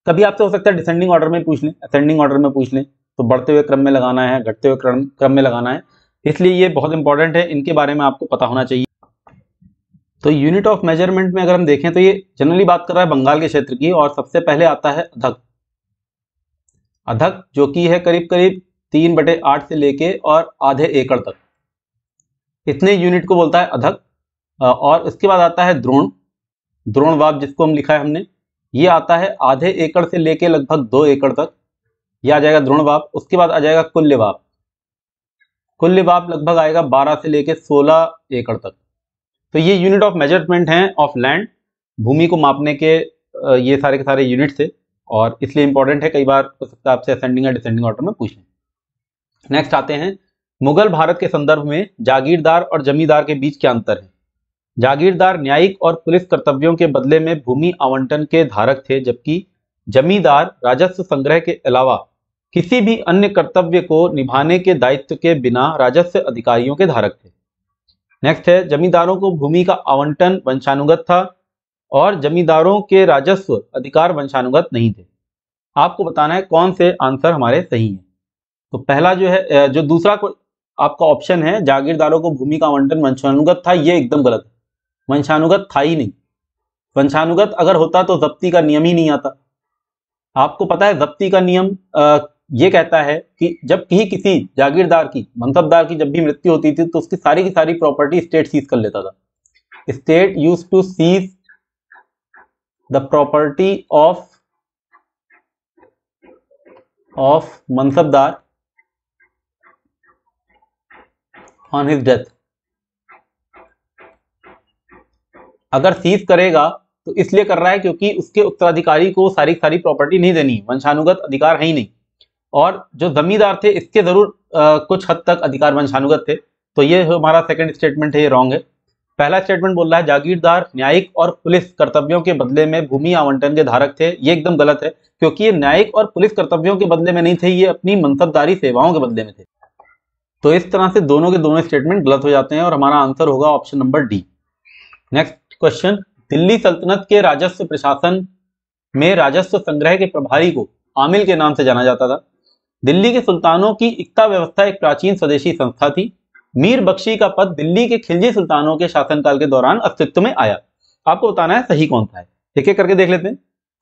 कभी आपसे हो सकता है डिसेंडिंग ऑर्डर में पूछ लें असेंडिंग ऑर्डर में पूछ लें तो बढ़ते हुए क्रम में लगाना है घटते हुए क्रम क्रम में लगाना है इसलिए ये बहुत इंपॉर्टेंट है इनके बारे में आपको पता होना चाहिए तो यूनिट ऑफ मेजरमेंट में अगर हम देखें तो ये जनरली बात कर रहा है बंगाल के क्षेत्र की और सबसे पहले आता है अधक अधक जो कि है करीब करीब तीन बटे आठ से लेके और आधे एकड़ तक इतने यूनिट को बोलता है अधक और उसके बाद आता है द्रोण द्रोण वाप जिसको हम लिखा है हमने ये आता है आधे एकड़ से लेके लगभग दो एकड़ तक ये आ जाएगा द्रोण वाप उसके बाद आ जाएगा कुल्य वाप कुल लिबाप लगभग आएगा 12 से लेकर 16 एकड़ तक तो ये यूनिट ऑफ मेजरमेंट हैं ऑफ लैंड भूमि को मापने के ये सारे के सारे यूनिट से और इसलिए इंपॉर्टेंट है कई बार हो सकता है आपसे असेंडिंग या डिसेंडिंग ऑर्डर में पूछ लें नेक्स्ट आते हैं मुगल भारत के संदर्भ में जागीरदार और जमींदार के बीच क्या अंतर है जागीरदार न्यायिक और पुलिस कर्तव्यों के बदले में भूमि आवंटन के धारक थे जबकि जमींदार राजस्व संग्रह के अलावा किसी भी अन्य कर्तव्य को निभाने के दायित्व के बिना राजस्व अधिकारियों के धारक थे नेक्स्ट है जमींदारों को भूमि का आवंटन वंशानुगत था और जमींदारों के राजस्व अधिकार वंशानुगत नहीं थे आपको बताना है कौन से आंसर हमारे सही हैं तो पहला जो है जो दूसरा आपका ऑप्शन है जागीरदारों को भूमि का आवंटन वंशानुगत था ये एकदम गलत है वंशानुगत था ही नहीं वंशानुगत अगर होता तो जब्ती का नियम ही नहीं आता आपको पता है जब्ती का नियम ये कहता है कि जब कहीं किसी जागीरदार की मनसबदार की जब भी मृत्यु होती थी तो उसकी सारी की सारी प्रॉपर्टी स्टेट सीज कर लेता था state use to seize the property of of मनसबदार ऑन हिज डेथ अगर सीज करेगा तो इसलिए कर रहा है क्योंकि उसके उत्तराधिकारी को सारी सारी प्रॉपर्टी नहीं देनी वंशानुगत अधिकार है ही नहीं और जो जमींदार थे इसके जरूर कुछ हद तक अधिकार वंशानुगत थे तो ये हमारा सेकंड स्टेटमेंट है ये रॉन्ग है पहला स्टेटमेंट बोल रहा है जागीरदार न्यायिक और पुलिस कर्तव्यों के बदले में भूमि आवंटन के धारक थे ये एकदम गलत है क्योंकि ये न्यायिक और पुलिस कर्तव्यों के बदले में नहीं थे ये अपनी मनसबदारी सेवाओं के बदले में थे तो इस तरह से दोनों के दोनों स्टेटमेंट गलत हो जाते हैं और हमारा आंसर होगा option number D next question Delhi सल्तनत के राजस्व प्रशासन में राजस्व संग्रह के प्रभारी को आमिल के नाम से जाना जाता था दिल्ली के सुल्तानों की एकता व्यवस्था एक प्राचीन स्वदेशी संस्था थी मीर बख्शी का पद दिल्ली के खिलजी सुल्तानों के शासनकाल के दौरान अस्तित्व में आया आपको बताना है सही कौन सा है एक एक करके देख लेते हैं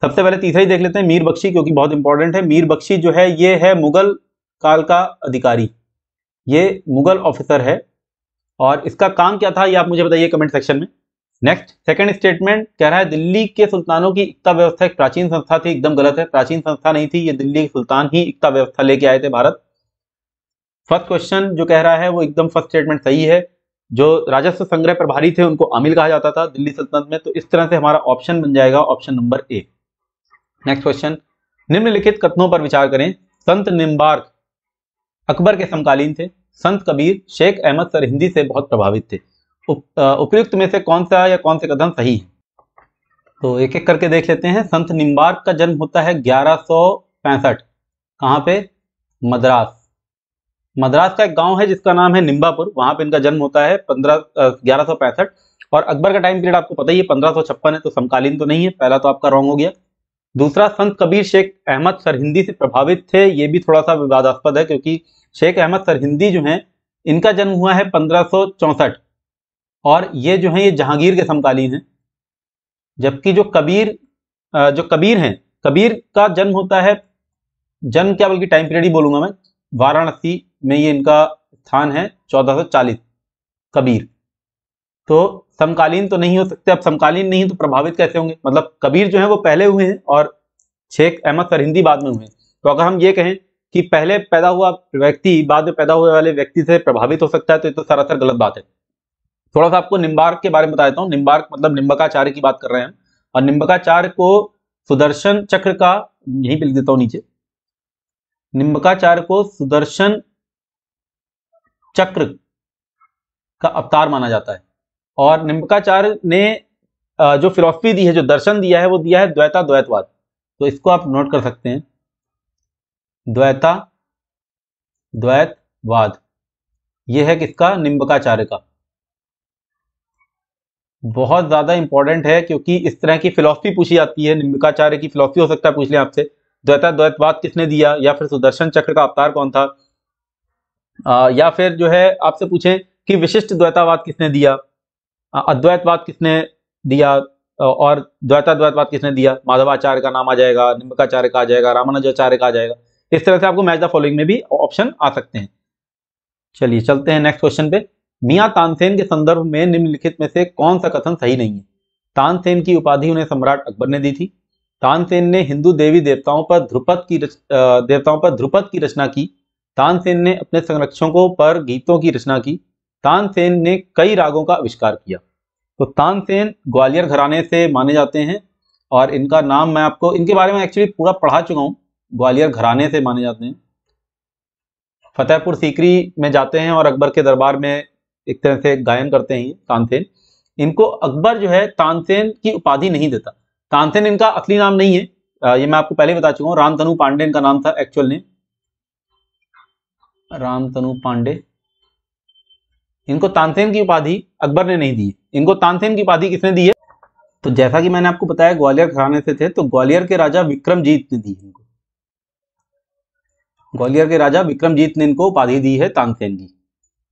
सबसे पहले तीसरा ही देख लेते हैं मीर बख्शी क्योंकि बहुत इंपॉर्टेंट है मीर बख्शी जो है ये है मुगल काल का अधिकारी ये मुगल ऑफिसर है और इसका काम क्या था ये आप मुझे बताइए कमेंट सेक्शन में नेक्स्ट सेकंड स्टेटमेंट कह रहा है दिल्ली के सुल्तानों की एकता व्यवस्था एक प्राचीन संस्था थी एकदम गलत है प्राचीन संस्था नहीं थी ये दिल्ली के सुल्तान ही एकता व्यवस्था लेके आए थे भारत फर्स्ट क्वेश्चन जो कह रहा है वो एकदम फर्स्ट स्टेटमेंट सही है जो राजस्व संग्रह प्रभारी थे उनको अमिल कहा जाता था दिल्ली सल्तनत में तो इस तरह से हमारा ऑप्शन बन जाएगा option number A next question निम्नलिखित कथनों पर विचार करें संत निम्बार्क अकबर के समकालीन थे संत कबीर शेख अहमद सर हिंदी से बहुत प्रभावित थे उपयुक्त में से कौन सा या कौन से कथन सही है तो एक एक करके देख लेते हैं संत निम्बार्क का जन्म होता है ग्यारह सौ पैंसठ कहाँ पे मद्रास मद्रास का एक गांव है जिसका नाम है निम्बापुर वहां पे इनका जन्म होता है पंद्रह ग्यारह सौ पैंसठ और अकबर का टाइम पीरियड आपको पता ही है पंद्रह सौ छप्पन है तो समकालीन तो नहीं है पहला तो आपका रॉन्ग हो गया दूसरा संत कबीर शेख अहमद सरहिंदी से प्रभावित थे ये भी थोड़ा सा विवादास्पद है क्योंकि शेख अहमद सरहिंदी जो है इनका जन्म हुआ है पंद्रह और ये जो हैं ये जहांगीर के समकालीन हैं जबकि जो कबीर जो कबीर हैं कबीर का जन्म होता है जन्म क्या बल्कि टाइम पीरियड ही बोलूंगा मैं वाराणसी में ये इनका स्थान है 1440 कबीर तो समकालीन तो नहीं हो सकते अब समकालीन नहीं तो प्रभावित कैसे होंगे मतलब कबीर जो है वो पहले हुए हैं और शेख अहमद सरहिंदी बाद में हुए हैं तो अगर हम ये कहें कि पहले पैदा हुआ व्यक्ति बाद में पैदा हुए वाले व्यक्ति से प्रभावित हो सकता है तो ये तो सरासर गलत बात है थोड़ा सा आपको निम्बार्क के बारे में बता देता हूँ निम्बार्क मतलब निम्बकाचार्य की बात कर रहे हैं हम और निम्बकाचार्य को सुदर्शन चक्र का यही पे लिख देता हूं नीचे निम्बकाचार्य को सुदर्शन चक्र का अवतार माना जाता है और निम्बकाचार्य ने जो फिलोसफी दी है जो दर्शन दिया है वो दिया है द्वैता द्वैतवाद तो इसको आप नोट कर सकते हैं द्वैता द्वैतवाद यह है किसका निम्बकाचार्य का बहुत ज़्यादा इंपॉर्टेंट है क्योंकि इस तरह की फिलोसफी पूछी जाती है निम्बिकाचार्य की फिलोसफी हो सकता है पूछ लें आपसे द्वैता द्वैतवाद किसने दिया या फिर सुदर्शन चक्र का अवतार कौन था आ, या फिर जो है आपसे पूछें कि विशिष्ट द्वैतावाद किसने दिया अद्वैतवाद किसने दिया और द्वैता द्वैतवाद किसने दिया माधवाचार्य का नाम आ जाएगा निम्बकाचार्य का आ जाएगा रामानुजाचार्य का आ जाएगा इस तरह से आपको मैच द फॉलोइंग में भी ऑप्शन आ सकते हैं चलिए चलते हैं नेक्स्ट क्वेश्चन पे मियाँ तानसेन के संदर्भ में निम्नलिखित में से कौन सा कथन सही नहीं है तानसेन की उपाधि उन्हें सम्राट अकबर ने दी थी तानसेन ने हिंदू देवी देवताओं पर ध्रुपद की रच, देवताओं पर ध्रुपद की रचना की तानसेन ने अपने संरक्षकों पर गीतों की रचना की तानसेन ने कई रागों का आविष्कार किया तो तानसेन ग्वालियर घराने से माने जाते हैं और इनका नाम मैं आपको इनके बारे में एक्चुअली पूरा पढ़ा चुका हूँ ग्वालियर घराने से माने जाते हैं फतेहपुर सीकरी में जाते हैं और अकबर के दरबार में एक तरह से गायन करते हैं तानसेन इनको अकबर जो है तानसेन की उपाधि नहीं देता तानसेन इनका असली नाम नहीं है ये मैं आपको पहले बता चुका हूँ रामतनु पांडे इनका नाम था एक्चुअल नेम रामतनु पांडे इनको तानसेन की उपाधि अकबर ने नहीं दी इनको तानसेन की उपाधि किसने दी है तो जैसा कि मैंने आपको बताया ग्वालियर घराने से थे तो ग्वालियर के राजा विक्रमजीत ने दी इनको ग्वालियर के राजा विक्रमजीत ने इनको उपाधि दी है तानसेन की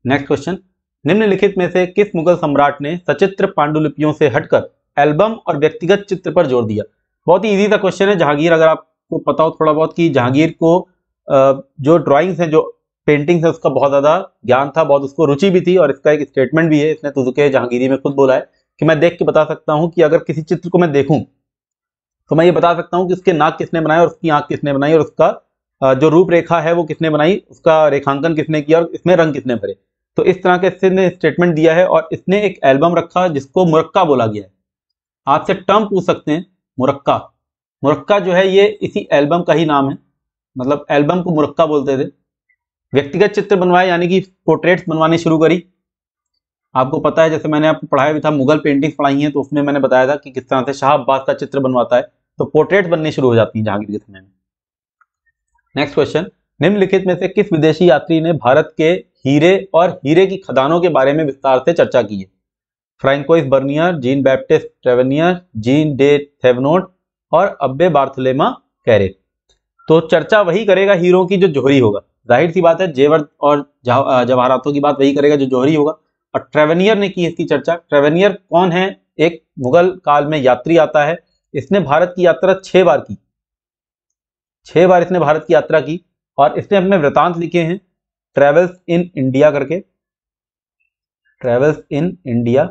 नेक्स्ट क्वेश्चन निम्नलिखित में से किस मुगल सम्राट ने सचित्र पांडुलिपियों से हटकर एल्बम और व्यक्तिगत चित्र पर जोर दिया बहुत ही ईजी सा क्वेश्चन है जहांगीर अगर आपको पता हो थोड़ा बहुत कि जहांगीर को जो ड्राइंग्स हैं जो पेंटिंग्स है उसका बहुत ज़्यादा ज्ञान था बहुत उसको रुचि भी थी और इसका एक स्टेटमेंट भी है इसने तुजुके जहांगीरी में खुद बोला है कि मैं देख के बता सकता हूँ कि अगर किसी चित्र को मैं देखूँ तो मैं ये बता सकता हूँ कि उसके नाक किसने बनाए और उसकी आँख किसने बनाई और उसका जो रूपरेखा है वो किसने बनाई उसका रेखांकन किसने किया और इसमें रंग किसने भरे तो इस तरह के इसने स्टेटमेंट दिया है और इसने एक एल्बम रखा जिसको मुरक्का बोला गया है आपसे टर्म पूछ सकते हैं मुरक्का मुरक्का जो है ये इसी एल्बम का ही नाम है मतलब एल्बम को मुरक्का बोलते थे व्यक्तिगत चित्र बनवाए यानी कि पोर्ट्रेट्स बनवाने शुरू करी आपको पता है जैसे मैंने आपको पढ़ाया भी था मुगल पेंटिंग्स पढ़ाई हैं तो उसमें मैंने बताया था कि किस तरह से शाह अब्बास का चित्र बनवाता है तो पोर्ट्रेट बनने शुरू हो जाती हैं जहांगीर के समय में नेक्स्ट क्वेश्चन निम्नलिखित में से किस विदेशी यात्री ने भारत के हीरे और हीरे की खदानों के बारे में विस्तार से चर्चा की है Francois Bernier Jean Baptiste Tavernier Jean de Thevenot और अब्बे बार्थलेमा कैरे तो चर्चा वही करेगा हीरो की जो जोहरी होगा जाहिर सी बात है जेवर और जवाहरातों की बात वही करेगा जो जोहरी होगा और ट्रेवनियर ने की इसकी चर्चा ट्रेवेनियर कौन है एक मुगल काल में यात्री आता है इसने भारत की यात्रा छह बार की छह बार इसने भारत की यात्रा की और इसने अपने वृतांत लिखे हैं ट्रेवल्स इन इंडिया करके ट्रेवल्स इन इंडिया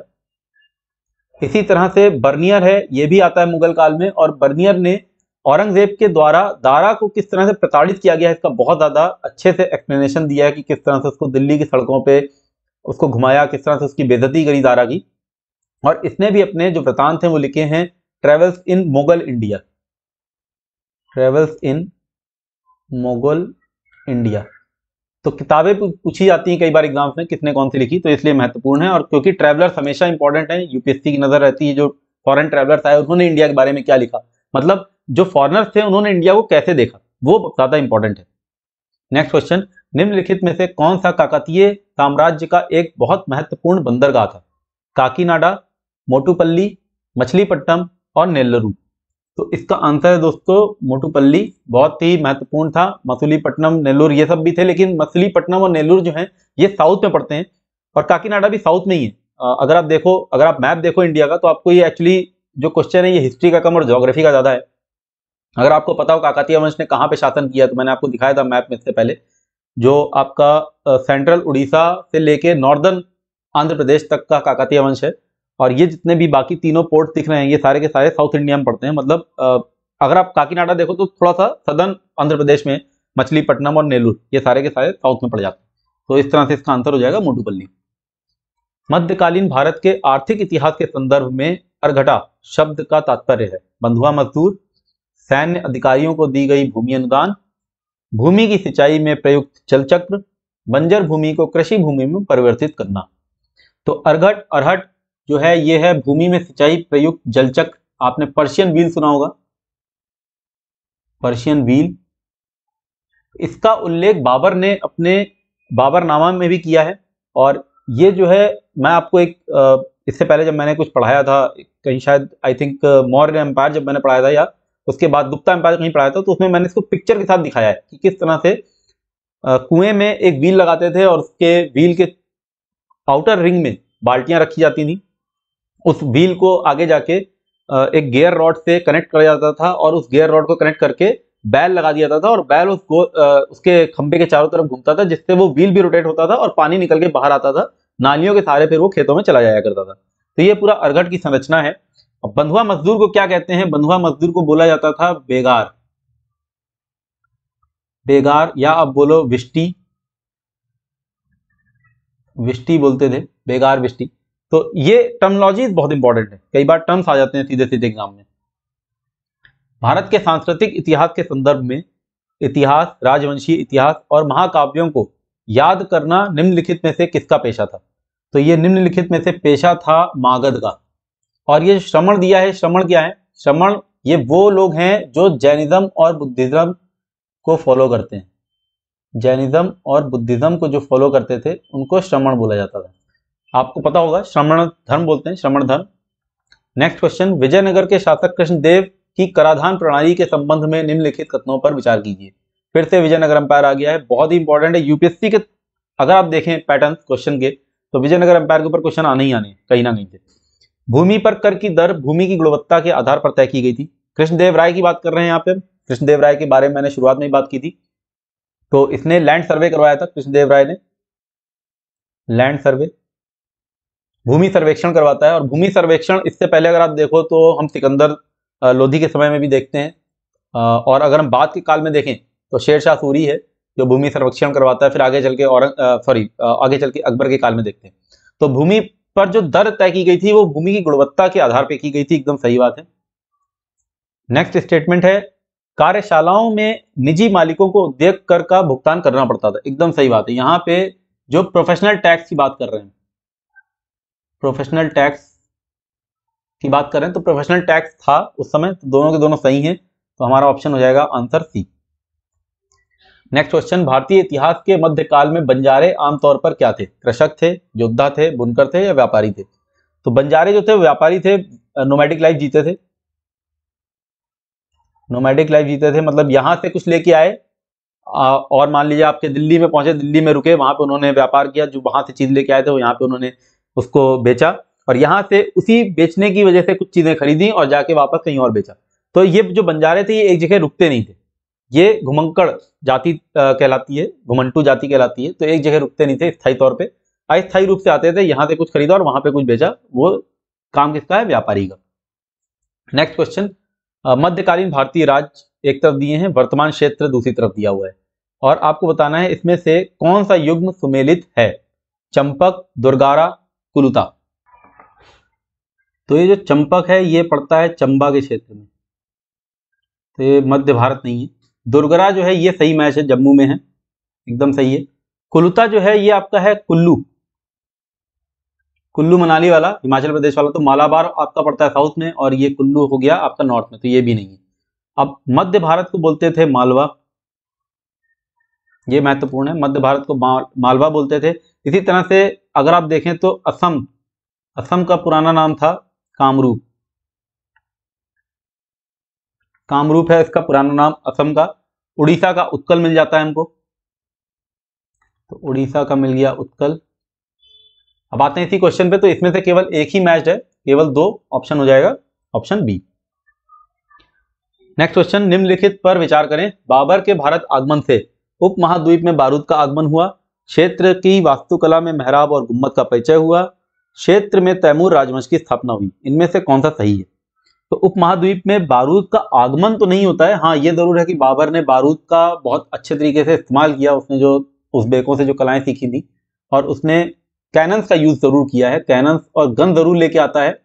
इसी तरह से बर्नियर है यह भी आता है मुगल काल में और बर्नियर ने औरंगजेब के द्वारा दारा को किस तरह से प्रताड़ित किया गया है इसका बहुत ज़्यादा अच्छे से एक्सप्लेनेशन दिया है कि किस तरह से उसको दिल्ली की सड़कों पे उसको घुमाया किस तरह से उसकी बेजती करी दारा की और इसने भी अपने जो वृतांत हैं वो लिखे हैं travels in Mughal India travels in Mughal India तो किताबें पूछी जाती हैं कई बार एग्जाम्स में किसने कौन सी लिखी तो इसलिए महत्वपूर्ण है और क्योंकि ट्रैवलर्स हमेशा इंपॉर्टेंट है यूपीएससी की नजर रहती है जो फॉरन ट्रैवलर्स आए उन्होंने इंडिया के बारे में क्या लिखा मतलब जो फॉरनर्स थे उन्होंने इंडिया को कैसे देखा वो ज्यादा इंपॉर्टेंट है नेक्स्ट क्वेश्चन निम्नलिखित में से कौन सा काकतीय साम्राज्य का एक बहुत महत्वपूर्ण बंदरगाह था काकीनाडा मोटूपल्ली मछलीपट्टम और नेल्लरू तो इसका आंसर है दोस्तों मोटूपल्ली बहुत ही महत्वपूर्ण था मसूलीपट्टनम नेल्लूर ये सब भी थे लेकिन मसूलीपट्टनम और नेल्लूर जो है ये साउथ में पड़ते हैं और काकीनाडा भी साउथ में ही है अगर आप देखो अगर आप मैप देखो इंडिया का तो आपको ये एक्चुअली जो क्वेश्चन है ये हिस्ट्री का कम और जोग्राफी का ज़्यादा है अगर आपको पता हो काकातिया वंश ने कहाँ पे शासन किया तो मैंने आपको दिखाया था मैप में इससे पहले जो आपका सेंट्रल उड़ीसा से लेके नॉर्दर्न आंध्र प्रदेश तक का काकातिया वंश है और ये जितने भी बाकी तीनों पोर्ट दिख रहे हैं ये सारे के सारे साउथ इंडिया में पड़ते हैं मतलब अगर आप काकीनाडा देखो तो थोड़ा सा सदन आंध्र प्रदेश में मछलीपट्टनम और नेलूर ये सारे के सारे साउथ में पड़ जाते हैं तो इस तरह से इसका आंसर हो जाएगा मोटूपल्ली मध्यकालीन भारत के आर्थिक इतिहास के संदर्भ में अरघटा शब्द का तात्पर्य है बंधुआ मजदूर सैन्य अधिकारियों को दी गई भूमि अनुदान भूमि की सिंचाई में प्रयुक्त जलचक्र बंजर भूमि को कृषि भूमि में परिवर्तित करना तो अरघट अरहट जो है ये है भूमि में सिंचाई प्रयुक्त जलचक आपने पर्शियन व्हील सुना होगा पर्शियन व्हील इसका उल्लेख बाबर ने अपने बाबर नामा में भी किया है और ये जो है मैं आपको एक इससे पहले जब मैंने कुछ पढ़ाया था कहीं शायद आई थिंक मौर्य एम्पायर जब मैंने पढ़ाया था या उसके बाद गुप्ता एम्पायर कहीं पढ़ाया था तो उसमें मैंने इसको पिक्चर के साथ दिखाया है कि किस तरह से कुएं में एक व्हील लगाते थे और उसके व्हील के आउटर रिंग में बाल्टियां रखी जाती थी उस व्हील को आगे जाके एक गियर रॉड से कनेक्ट कर जाता था और उस गियर रॉड को कनेक्ट करके बैल लगा दिया जाता था और बैल उसको उसके खंबे के चारों तरफ घूमता था जिससे वो व्हील भी रोटेट होता था और पानी निकल के बाहर आता था नालियों के सहारे फिर वो खेतों में चला जाया करता था तो ये पूरा अरघट की संरचना है बंधुआ मजदूर को क्या कहते हैं बंधुआ मजदूर को बोला जाता था बेगार बेगार या आप बोलो विष्टि विष्टि बोलते थे बेगार विष्टि तो ये टर्मोलॉजी बहुत इंपॉर्टेंट है कई बार टर्म्स आ जाते हैं सीधे सीधे एग्जाम में भारत के सांस्कृतिक इतिहास के संदर्भ में इतिहास राजवंशी इतिहास और महाकाव्यों को याद करना निम्नलिखित में से किसका पेशा था तो ये निम्नलिखित में से पेशा था मागध का और ये श्रमण दिया है श्रमण क्या है श्रमण ये वो लोग हैं जो जैनिज्म और बुद्धिज्म को फॉलो करते हैं जैनिज्म और बुद्धिज्म को जो फॉलो करते थे उनको श्रमण बोला जाता था आपको पता होगा श्रमण धर्म बोलते हैं श्रमण धर्म नेक्स्ट क्वेश्चन विजयनगर के शासक कृष्णदेव की कराधान प्रणाली के संबंध में निम्नलिखित कथनों पर विचार कीजिए फिर से विजयनगर एम्पायर आ गया है बहुत ही इंपॉर्टेंट है यूपीएससी के अगर आप देखें पैटर्न क्वेश्चन के तो विजयनगर एम्पायर के ऊपर क्वेश्चन आने ही आने कहीं ना कहीं भूमि पर कर की दर भूमि की गुणवत्ता के आधार पर तय की गई थी कृष्णदेव राय की बात कर रहे हैं यहाँ पे कृष्णदेव राय के बारे में मैंने शुरुआत में ही बात की थी तो इसने लैंड सर्वे करवाया था कृष्णदेव राय ने लैंड सर्वे भूमि सर्वेक्षण करवाता है और भूमि सर्वेक्षण इससे पहले अगर आप देखो तो हम सिकंदर लोधी के समय में भी देखते हैं और अगर हम बाद के काल में देखें तो शेरशाह सूरी है जो भूमि सर्वेक्षण करवाता है फिर आगे चल के और सॉरी आगे चल के अकबर के काल में देखते हैं तो भूमि पर जो दर तय की गई थी वो भूमि की गुणवत्ता के आधार पर की गई थी एकदम सही बात है नेक्स्ट स्टेटमेंट है कार्यशालाओं में निजी मालिकों को उद्योग कर का भुगतान करना पड़ता था एकदम सही बात है यहाँ पे जो प्रोफेशनल टैक्स की बात कर रहे हैं प्रोफेशनल टैक्स की बात करें तो प्रोफेशनल टैक्स था उस समय तो दोनों के दोनों सही हैं तो हमारा ऑप्शन हो जाएगा आंसर सी नेक्स्ट क्वेश्चन भारतीय इतिहास के मध्यकाल में बंजारे आमतौर पर क्या थे कृषक थे योद्धा थे बुनकर थे या व्यापारी थे तो बंजारे जो थे व्यापारी थे नोमैडिक लाइफ जीते थे नोमैडिक लाइफ जीते थे मतलब यहां से कुछ लेके आए और मान लीजिए आपके दिल्ली में पहुंचे दिल्ली में रुके वहां पे उन्होंने व्यापार किया जो वहां से चीज लेके आए थे वो यहाँ पे उन्होंने उसको बेचा और यहाँ से उसी बेचने की वजह से कुछ चीज़ें खरीदी और जाके वापस कहीं और बेचा तो ये जो बंजारे थे ये एक जगह रुकते नहीं थे ये घुमंकड़ जाति कहलाती है घुमंटू जाति कहलाती है तो एक जगह रुकते नहीं थे स्थायी तौर पर अस्थायी रूप से आते थे यहाँ से कुछ खरीदा और वहाँ पर कुछ बेचा वो काम किसका है व्यापारी का नेक्स्ट क्वेश्चन मध्यकालीन भारतीय राज्य एक तरफ दिए हैं वर्तमान क्षेत्र दूसरी तरफ दिया हुआ है और आपको बताना है इसमें से कौन सा युग्म सुमेलित है चंपक दुर्गारा कुलुता तो ये जो चंपक है ये पड़ता है चंबा के क्षेत्र में तो ये मध्य भारत नहीं है दुर्गरा जो है ये सही मैच है जम्मू में है एकदम सही है कुलुता जो है ये आपका है कुल्लू कुल्लू मनाली वाला हिमाचल प्रदेश वाला तो मालाबार आपका पड़ता है साउथ में और ये कुल्लू हो गया आपका नॉर्थ में तो ये भी नहीं है अब मध्य भारत को बोलते थे मालवा ये महत्वपूर्ण है मध्य भारत को मालवा बोलते थे इसी तरह से अगर आप देखें तो असम असम का पुराना नाम था कामरूप कामरूप है इसका पुराना नाम असम का उड़ीसा का उत्कल मिल जाता है हमको तो उड़ीसा का मिल गया उत्कल अब आते हैं इसी क्वेश्चन पे तो इसमें से केवल एक ही मैच है केवल दो ऑप्शन हो जाएगा ऑप्शन बी नेक्स्ट क्वेश्चन निम्नलिखित पर विचार करें बाबर के भारत आगमन से उप महाद्वीप में बारूद का आगमन हुआ क्षेत्र की वास्तुकला में मेहराब और गुम्मत का परिचय हुआ क्षेत्र में तैमूर राजवंश की स्थापना हुई इनमें से कौन सा सही है तो उपमहाद्वीप में बारूद का आगमन तो नहीं होता है हाँ ये जरूर है कि बाबर ने बारूद का बहुत अच्छे तरीके से इस्तेमाल किया उसने जो उस बेकों से जो कलाएं सीखी थी और उसने कैनन्स का यूज जरूर किया है कैनन्स और गन जरूर लेके आता है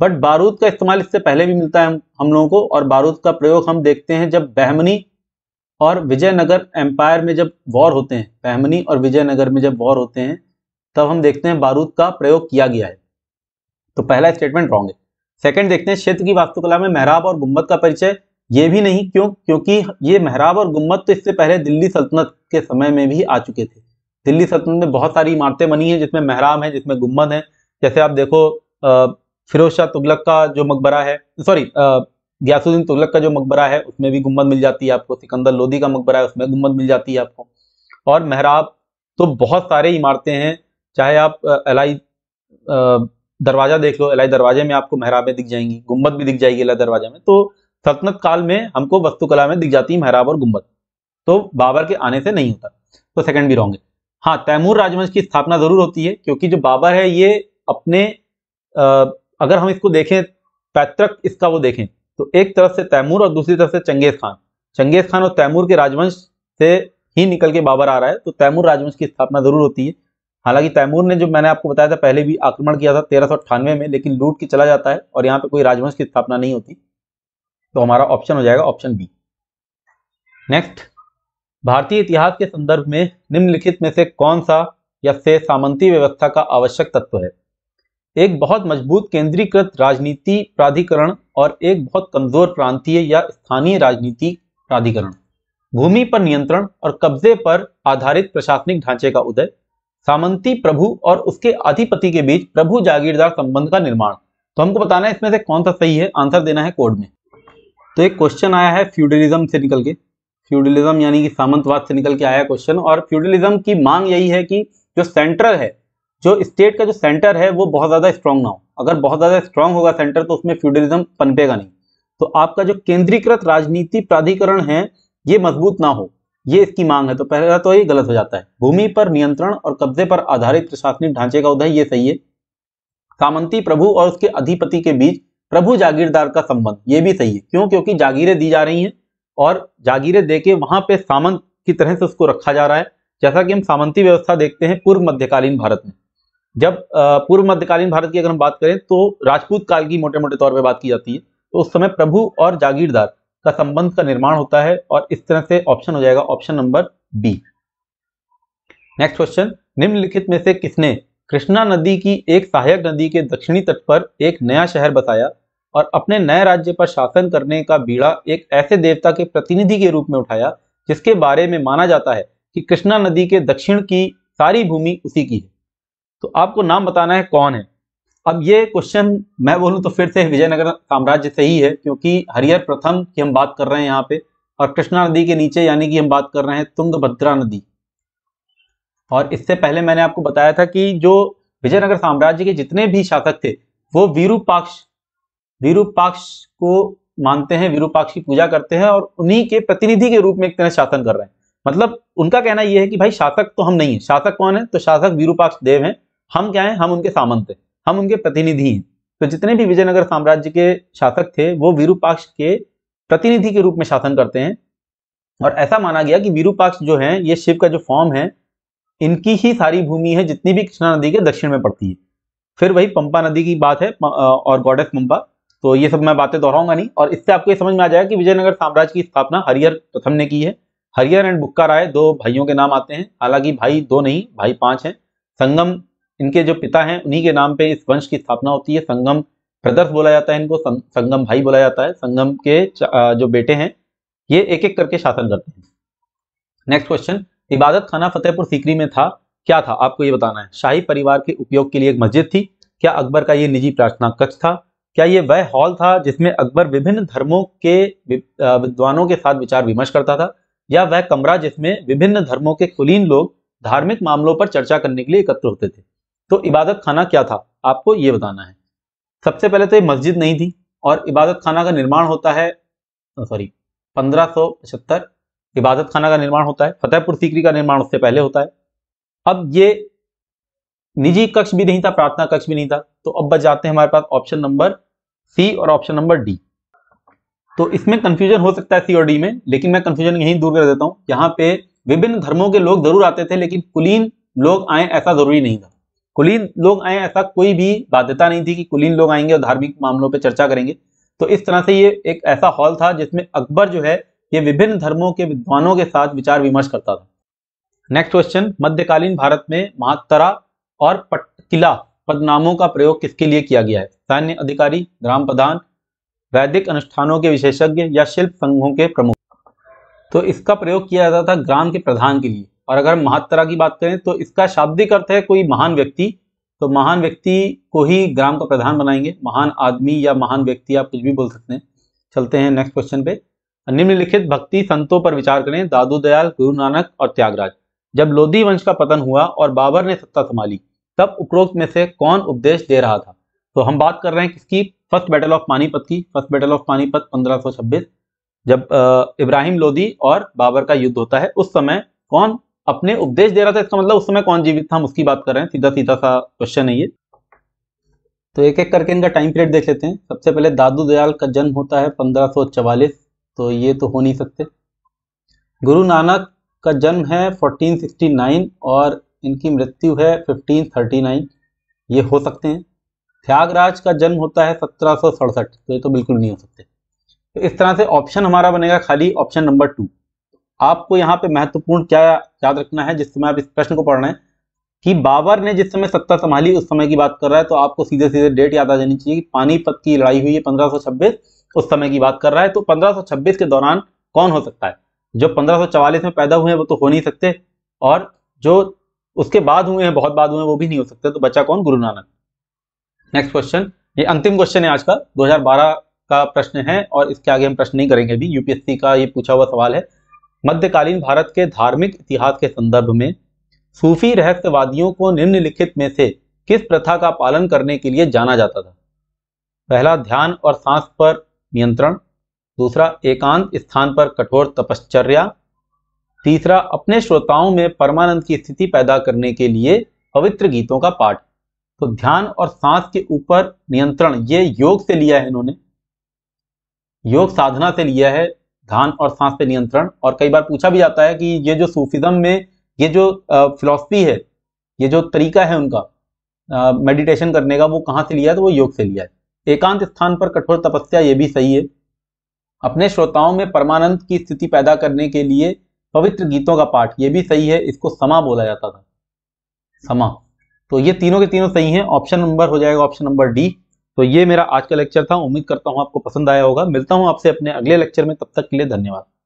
बट बारूद का इस्तेमाल इससे पहले भी मिलता है हम लोगों को और बारूद का प्रयोग हम देखते हैं जब बहमनी और विजयनगर एम्पायर में जब वॉर होते हैं पहमनी और विजयनगर में जब वॉर होते हैं तब हम देखते हैं बारूद का प्रयोग किया गया है तो पहला स्टेटमेंट रॉन्ग है सेकंड देखते हैं क्षेत्र की वास्तुकला में मेहराब और गुम्बद का परिचय ये भी नहीं क्यों क्योंकि ये मेहराब और गुम्बद तो इससे पहले दिल्ली सल्तनत के समय में भी आ चुके थे दिल्ली सल्तनत में बहुत सारी इमारतें बनी हैं जिसमें मेहराब है जिसमें गुम्बद है जैसे आप देखो फिरोज शाह तुगलक का जो मकबरा है सॉरी गयासुद्दीन तुगलक का जो मकबरा है उसमें भी गुम्बद मिल जाती है आपको सिकंदर लोधी का मकबरा है उसमें गुम्बद मिल जाती है आपको और मेहराब तो बहुत सारे इमारतें हैं चाहे आप अलाई दरवाज़ा देख लो अलाई दरवाजे में आपको मेहराबें दिख जाएंगी गुम्बद भी दिख जाएगी अलाई दरवाजा में तो सल्तनत काल में हमको वस्तुकला में दिख जाती है मेहराब और गुम्बद तो बाबर के आने से नहीं होता तो सेकंड भी रॉन्ग है हाँ तैमूर राजवंश की स्थापना जरूर होती है क्योंकि जो बाबर है ये अपने आ, अगर हम इसको देखें पैतृक इसका वो देखें तो एक तरफ से तैमूर और दूसरी तरफ से चंगेज खान चंगेज खान और तैमूर के राजवंश से ही निकल के बाबर आ रहा है तो तैमूर राजवंश की स्थापना जरूर होती है हालांकि तैमूर ने जो मैंने आपको बताया था पहले भी आक्रमण किया था तेरह में लेकिन लूट के चला जाता है और यहाँ पे कोई राजवंश की स्थापना नहीं होती तो हमारा ऑप्शन हो जाएगा ऑप्शन बी नेक्स्ट भारतीय इतिहास के संदर्भ में निम्नलिखित में से कौन सा या से सामंती व्यवस्था का आवश्यक तत्व है एक बहुत मजबूत केंद्रीकृत राजनीति प्राधिकरण और एक बहुत कमजोर प्रांतीय या स्थानीय राजनीति प्राधिकरण भूमि पर नियंत्रण और कब्जे पर आधारित प्रशासनिक ढांचे का उदय सामंती प्रभु और उसके अधिपति के बीच प्रभु जागीरदार संबंध का निर्माण तो हमको बताना है इसमें से कौन सा सही है आंसर देना है कोड में तो एक क्वेश्चन आया है फ्यूडलिज्म से निकल के फ्यूडलिज्म यानी कि सामंतवाद से निकल के आया क्वेश्चन और फ्यूडलिज्म की मांग यही है कि जो सेंट्रल है जो स्टेट का जो सेंटर है वो बहुत ज़्यादा स्ट्रांग ना हो अगर बहुत ज़्यादा स्ट्रांग होगा सेंटर तो उसमें फ्यूडलिज्म पनपेगा नहीं तो आपका जो केंद्रीकृत राजनीति प्राधिकरण है ये मजबूत ना हो ये इसकी मांग है तो पहला तो ये गलत हो जाता है भूमि पर नियंत्रण और कब्जे पर आधारित प्रशासनिक ढांचे का उदय ये सही है सामंती प्रभु और उसके अधिपति के बीच प्रभु जागीरदार का संबंध ये भी सही है क्यों क्योंकि जागीरें दी जा रही हैं और जागीरें दे के वहां पे सामंत की तरह से उसको रखा जा रहा है जैसा कि हम सामंती व्यवस्था देखते हैं पूर्व मध्यकालीन भारत में जब पूर्व मध्यकालीन भारत की अगर हम बात करें तो राजपूत काल की मोटे मोटे तौर पर बात की जाती है तो उस समय प्रभु और जागीरदार का संबंध का निर्माण होता है और इस तरह से ऑप्शन हो जाएगा option number B next question निम्नलिखित में से किसने कृष्णा नदी की एक सहायक नदी के दक्षिणी तट पर एक नया शहर बसाया और अपने नए राज्य पर शासन करने का बीड़ा एक ऐसे देवता के प्रतिनिधि के रूप में उठाया जिसके बारे में माना जाता है कि कृष्णा नदी के दक्षिण की सारी भूमि उसी की है तो आपको नाम बताना है कौन है अब ये क्वेश्चन मैं बोलूं तो फिर से विजयनगर साम्राज्य से ही है क्योंकि हरिहर प्रथम की हम बात कर रहे हैं यहाँ पे और कृष्णा नदी के नीचे यानी कि हम बात कर रहे हैं तुंगभद्रा नदी और इससे पहले मैंने आपको बताया था कि जो विजयनगर साम्राज्य के जितने भी शासक थे वो वीरूपाक्ष वीरूपाक्ष को मानते हैं वीरूपाक्ष की पूजा करते हैं और उन्हीं के प्रतिनिधि के रूप में एक तरह शासन कर रहे हैं मतलब उनका कहना यह है कि भाई शासक तो हम नहीं है शासक कौन है तो शासक वीरूपाक्ष देव हैं हम क्या है हम उनके सामंत हैं हम उनके प्रतिनिधि हैं तो जितने भी विजयनगर साम्राज्य के शासक थे वो विरूपाक्ष के प्रतिनिधि के रूप में शासन करते हैं और ऐसा माना गया कि विरूपाक्ष जो है ये शिव का जो फॉर्म है इनकी ही सारी भूमि है जितनी भी कृष्णा नदी के दक्षिण में पड़ती है फिर वही पंपा नदी की बात है और गॉडेस पंपा तो ये सब मैं बातें दोहराऊंगा नहीं और इससे आपको ये समझ में आ जाएगा कि विजयनगर साम्राज्य की स्थापना हरिहर प्रथम ने की है हरिहर एंड बुक्का राय दो भाइयों के नाम आते हैं हालांकि भाई दो नहीं भाई पांच हैं संगम इनके जो पिता हैं उन्हीं के नाम पे इस वंश की स्थापना होती है संगम ब्रदर्स बोला जाता है इनको संगम भाई बोला जाता है संगम के जो बेटे हैं ये एक एक करके शासन करते हैं नेक्स्ट क्वेश्चन इबादत खाना फतेहपुर सीकरी में था क्या था आपको ये बताना है शाही परिवार के उपयोग के लिए एक मस्जिद थी क्या अकबर का ये निजी प्रार्थना कक्ष था क्या ये वह हॉल था जिसमें अकबर विभिन्न धर्मों के विद्वानों के साथ विचार विमर्श करता था या वह कमरा जिसमें विभिन्न धर्मों के कुलीन लोग धार्मिक मामलों पर चर्चा करने के लिए एकत्र होते थे तो इबादत खाना क्या था आपको ये बताना है सबसे पहले तो ये मस्जिद नहीं थी और इबादत खाना का निर्माण होता है सॉरी पंद्रह सौ पचहत्तर इबादत खाना का निर्माण होता है फतेहपुर सीकरी का निर्माण उससे पहले होता है अब ये निजी कक्ष भी नहीं था प्रार्थना कक्ष भी नहीं था तो अब बच जाते हैं हमारे पास ऑप्शन नंबर सी और ऑप्शन नंबर डी तो इसमें कंफ्यूजन हो सकता है सी और डी में लेकिन मैं कंफ्यूजन यहीं दूर कर देता हूँ यहाँ पे विभिन्न धर्मों के लोग जरूर आते थे लेकिन कुलीन लोग आए ऐसा जरूरी नहीं था कुलीन लोग आए ऐसा कोई भी बाध्यता नहीं थी कि कुलीन लोग आएंगे और धार्मिक मामलों पर चर्चा करेंगे तो इस तरह से ये एक ऐसा हॉल था जिसमें अकबर जो है ये विभिन्न धर्मों के विद्वानों के साथ विचार विमर्श करता था नेक्स्ट क्वेश्चन मध्यकालीन भारत में महातरा और पटकिला पदनामों का प्रयोग किसके लिए किया गया है सैन्य अधिकारी ग्राम प्रधान वैदिक अनुष्ठानों के विशेषज्ञ या शिल्प संघों के प्रमुख तो इसका प्रयोग किया जाता था ग्राम के प्रधान के लिए और अगर महात्तरा की बात करें तो इसका शाब्दिक अर्थ है कोई महान व्यक्ति तो महान व्यक्ति को ही ग्राम का प्रधान बनाएंगे महान आदमी या महान व्यक्ति आप कुछ भी बोल सकते हैं चलते हैं नेक्स्ट क्वेश्चन पे निम्नलिखित भक्ति संतों पर विचार करें दादू दयाल गुरु नानक और त्यागराज जब लोधी वंश का पतन हुआ और बाबर ने सत्ता संभाली तब उपरोक्त में से कौन उपदेश दे रहा था तो हम बात कर रहे हैं किसकी फर्स्ट बैटल ऑफ पानीपत की फर्स्ट बैटल ऑफ पानीपत 1526 जब इब्राहिम लोधी और बाबर का युद्ध होता है उस समय कौन अपने उपदेश दे रहा था इसका मतलब उस समय कौन जीवित था हम उसकी बात कर रहे हैं सीधा सीधा सा क्वेश्चन है ये तो एक एक करके इनका टाइम पीरियड देख लेते हैं सबसे पहले दादू दयाल का जन्म होता है पंद्रह तो ये तो हो नहीं सकते गुरु नानक का जन्म है 1469 और इनकी मृत्यु है 1539 ये हो सकते हैं त्यागराज का जन्म होता है सत्रह तो ये तो बिल्कुल नहीं हो सकते तो इस तरह से ऑप्शन हमारा बनेगा खाली ऑप्शन नंबर टू आपको यहाँ पे महत्वपूर्ण क्या याद रखना है जिस समय आप इस प्रश्न को पढ़ रहे हैं कि बाबर ने जिस समय सत्ता संभाली उस समय की बात कर रहा है तो आपको सीधे सीधे डेट याद आ जानी चाहिए कि पानीपत की लड़ाई हुई है पंद्रह उस समय की बात कर रहा है तो पंद्रह के दौरान कौन हो सकता है जो पंद्रह में पैदा हुए हैं वो तो हो नहीं सकते और जो उसके बाद हुए हैं बहुत बाद हुए हैं वो भी नहीं हो सकते तो बच्चा कौन गुरु नानक नेक्स्ट क्वेश्चन ये अंतिम क्वेश्चन है आज का 2012 का प्रश्न है और इसके आगे हम प्रश्न नहीं करेंगे अभी यूपीएससी का ये पूछा हुआ सवाल है मध्यकालीन भारत के धार्मिक इतिहास के संदर्भ में सूफी रहस्यवादियों को निम्नलिखित में से किस प्रथा का पालन करने के लिए जाना जाता था पहला ध्यान और सांस पर नियंत्रण दूसरा एकांत स्थान पर कठोर तपश्चर्या तीसरा अपने श्रोताओं में परमानंद की स्थिति पैदा करने के लिए पवित्र गीतों का पाठ तो ध्यान और सांस के ऊपर नियंत्रण ये योग से लिया है इन्होंने योग साधना से लिया है ध्यान और सांस पे नियंत्रण और कई बार पूछा भी जाता है कि ये जो सूफिज्म में ये जो फिलॉसफी है ये जो तरीका है उनका मेडिटेशन करने का वो कहाँ से लिया है तो वो योग से लिया है एकांत स्थान पर कठोर तपस्या ये भी सही है अपने श्रोताओं में परमानंद की स्थिति पैदा करने के लिए पवित्र गीतों का पाठ ये भी सही है इसको समा बोला जाता था समा तो ये तीनों के तीनों सही हैं ऑप्शन नंबर हो जाएगा ऑप्शन नंबर डी तो ये मेरा आज का लेक्चर था उम्मीद करता हूँ आपको पसंद आया होगा मिलता हूँ आपसे अपने अगले लेक्चर में तब तक के लिए धन्यवाद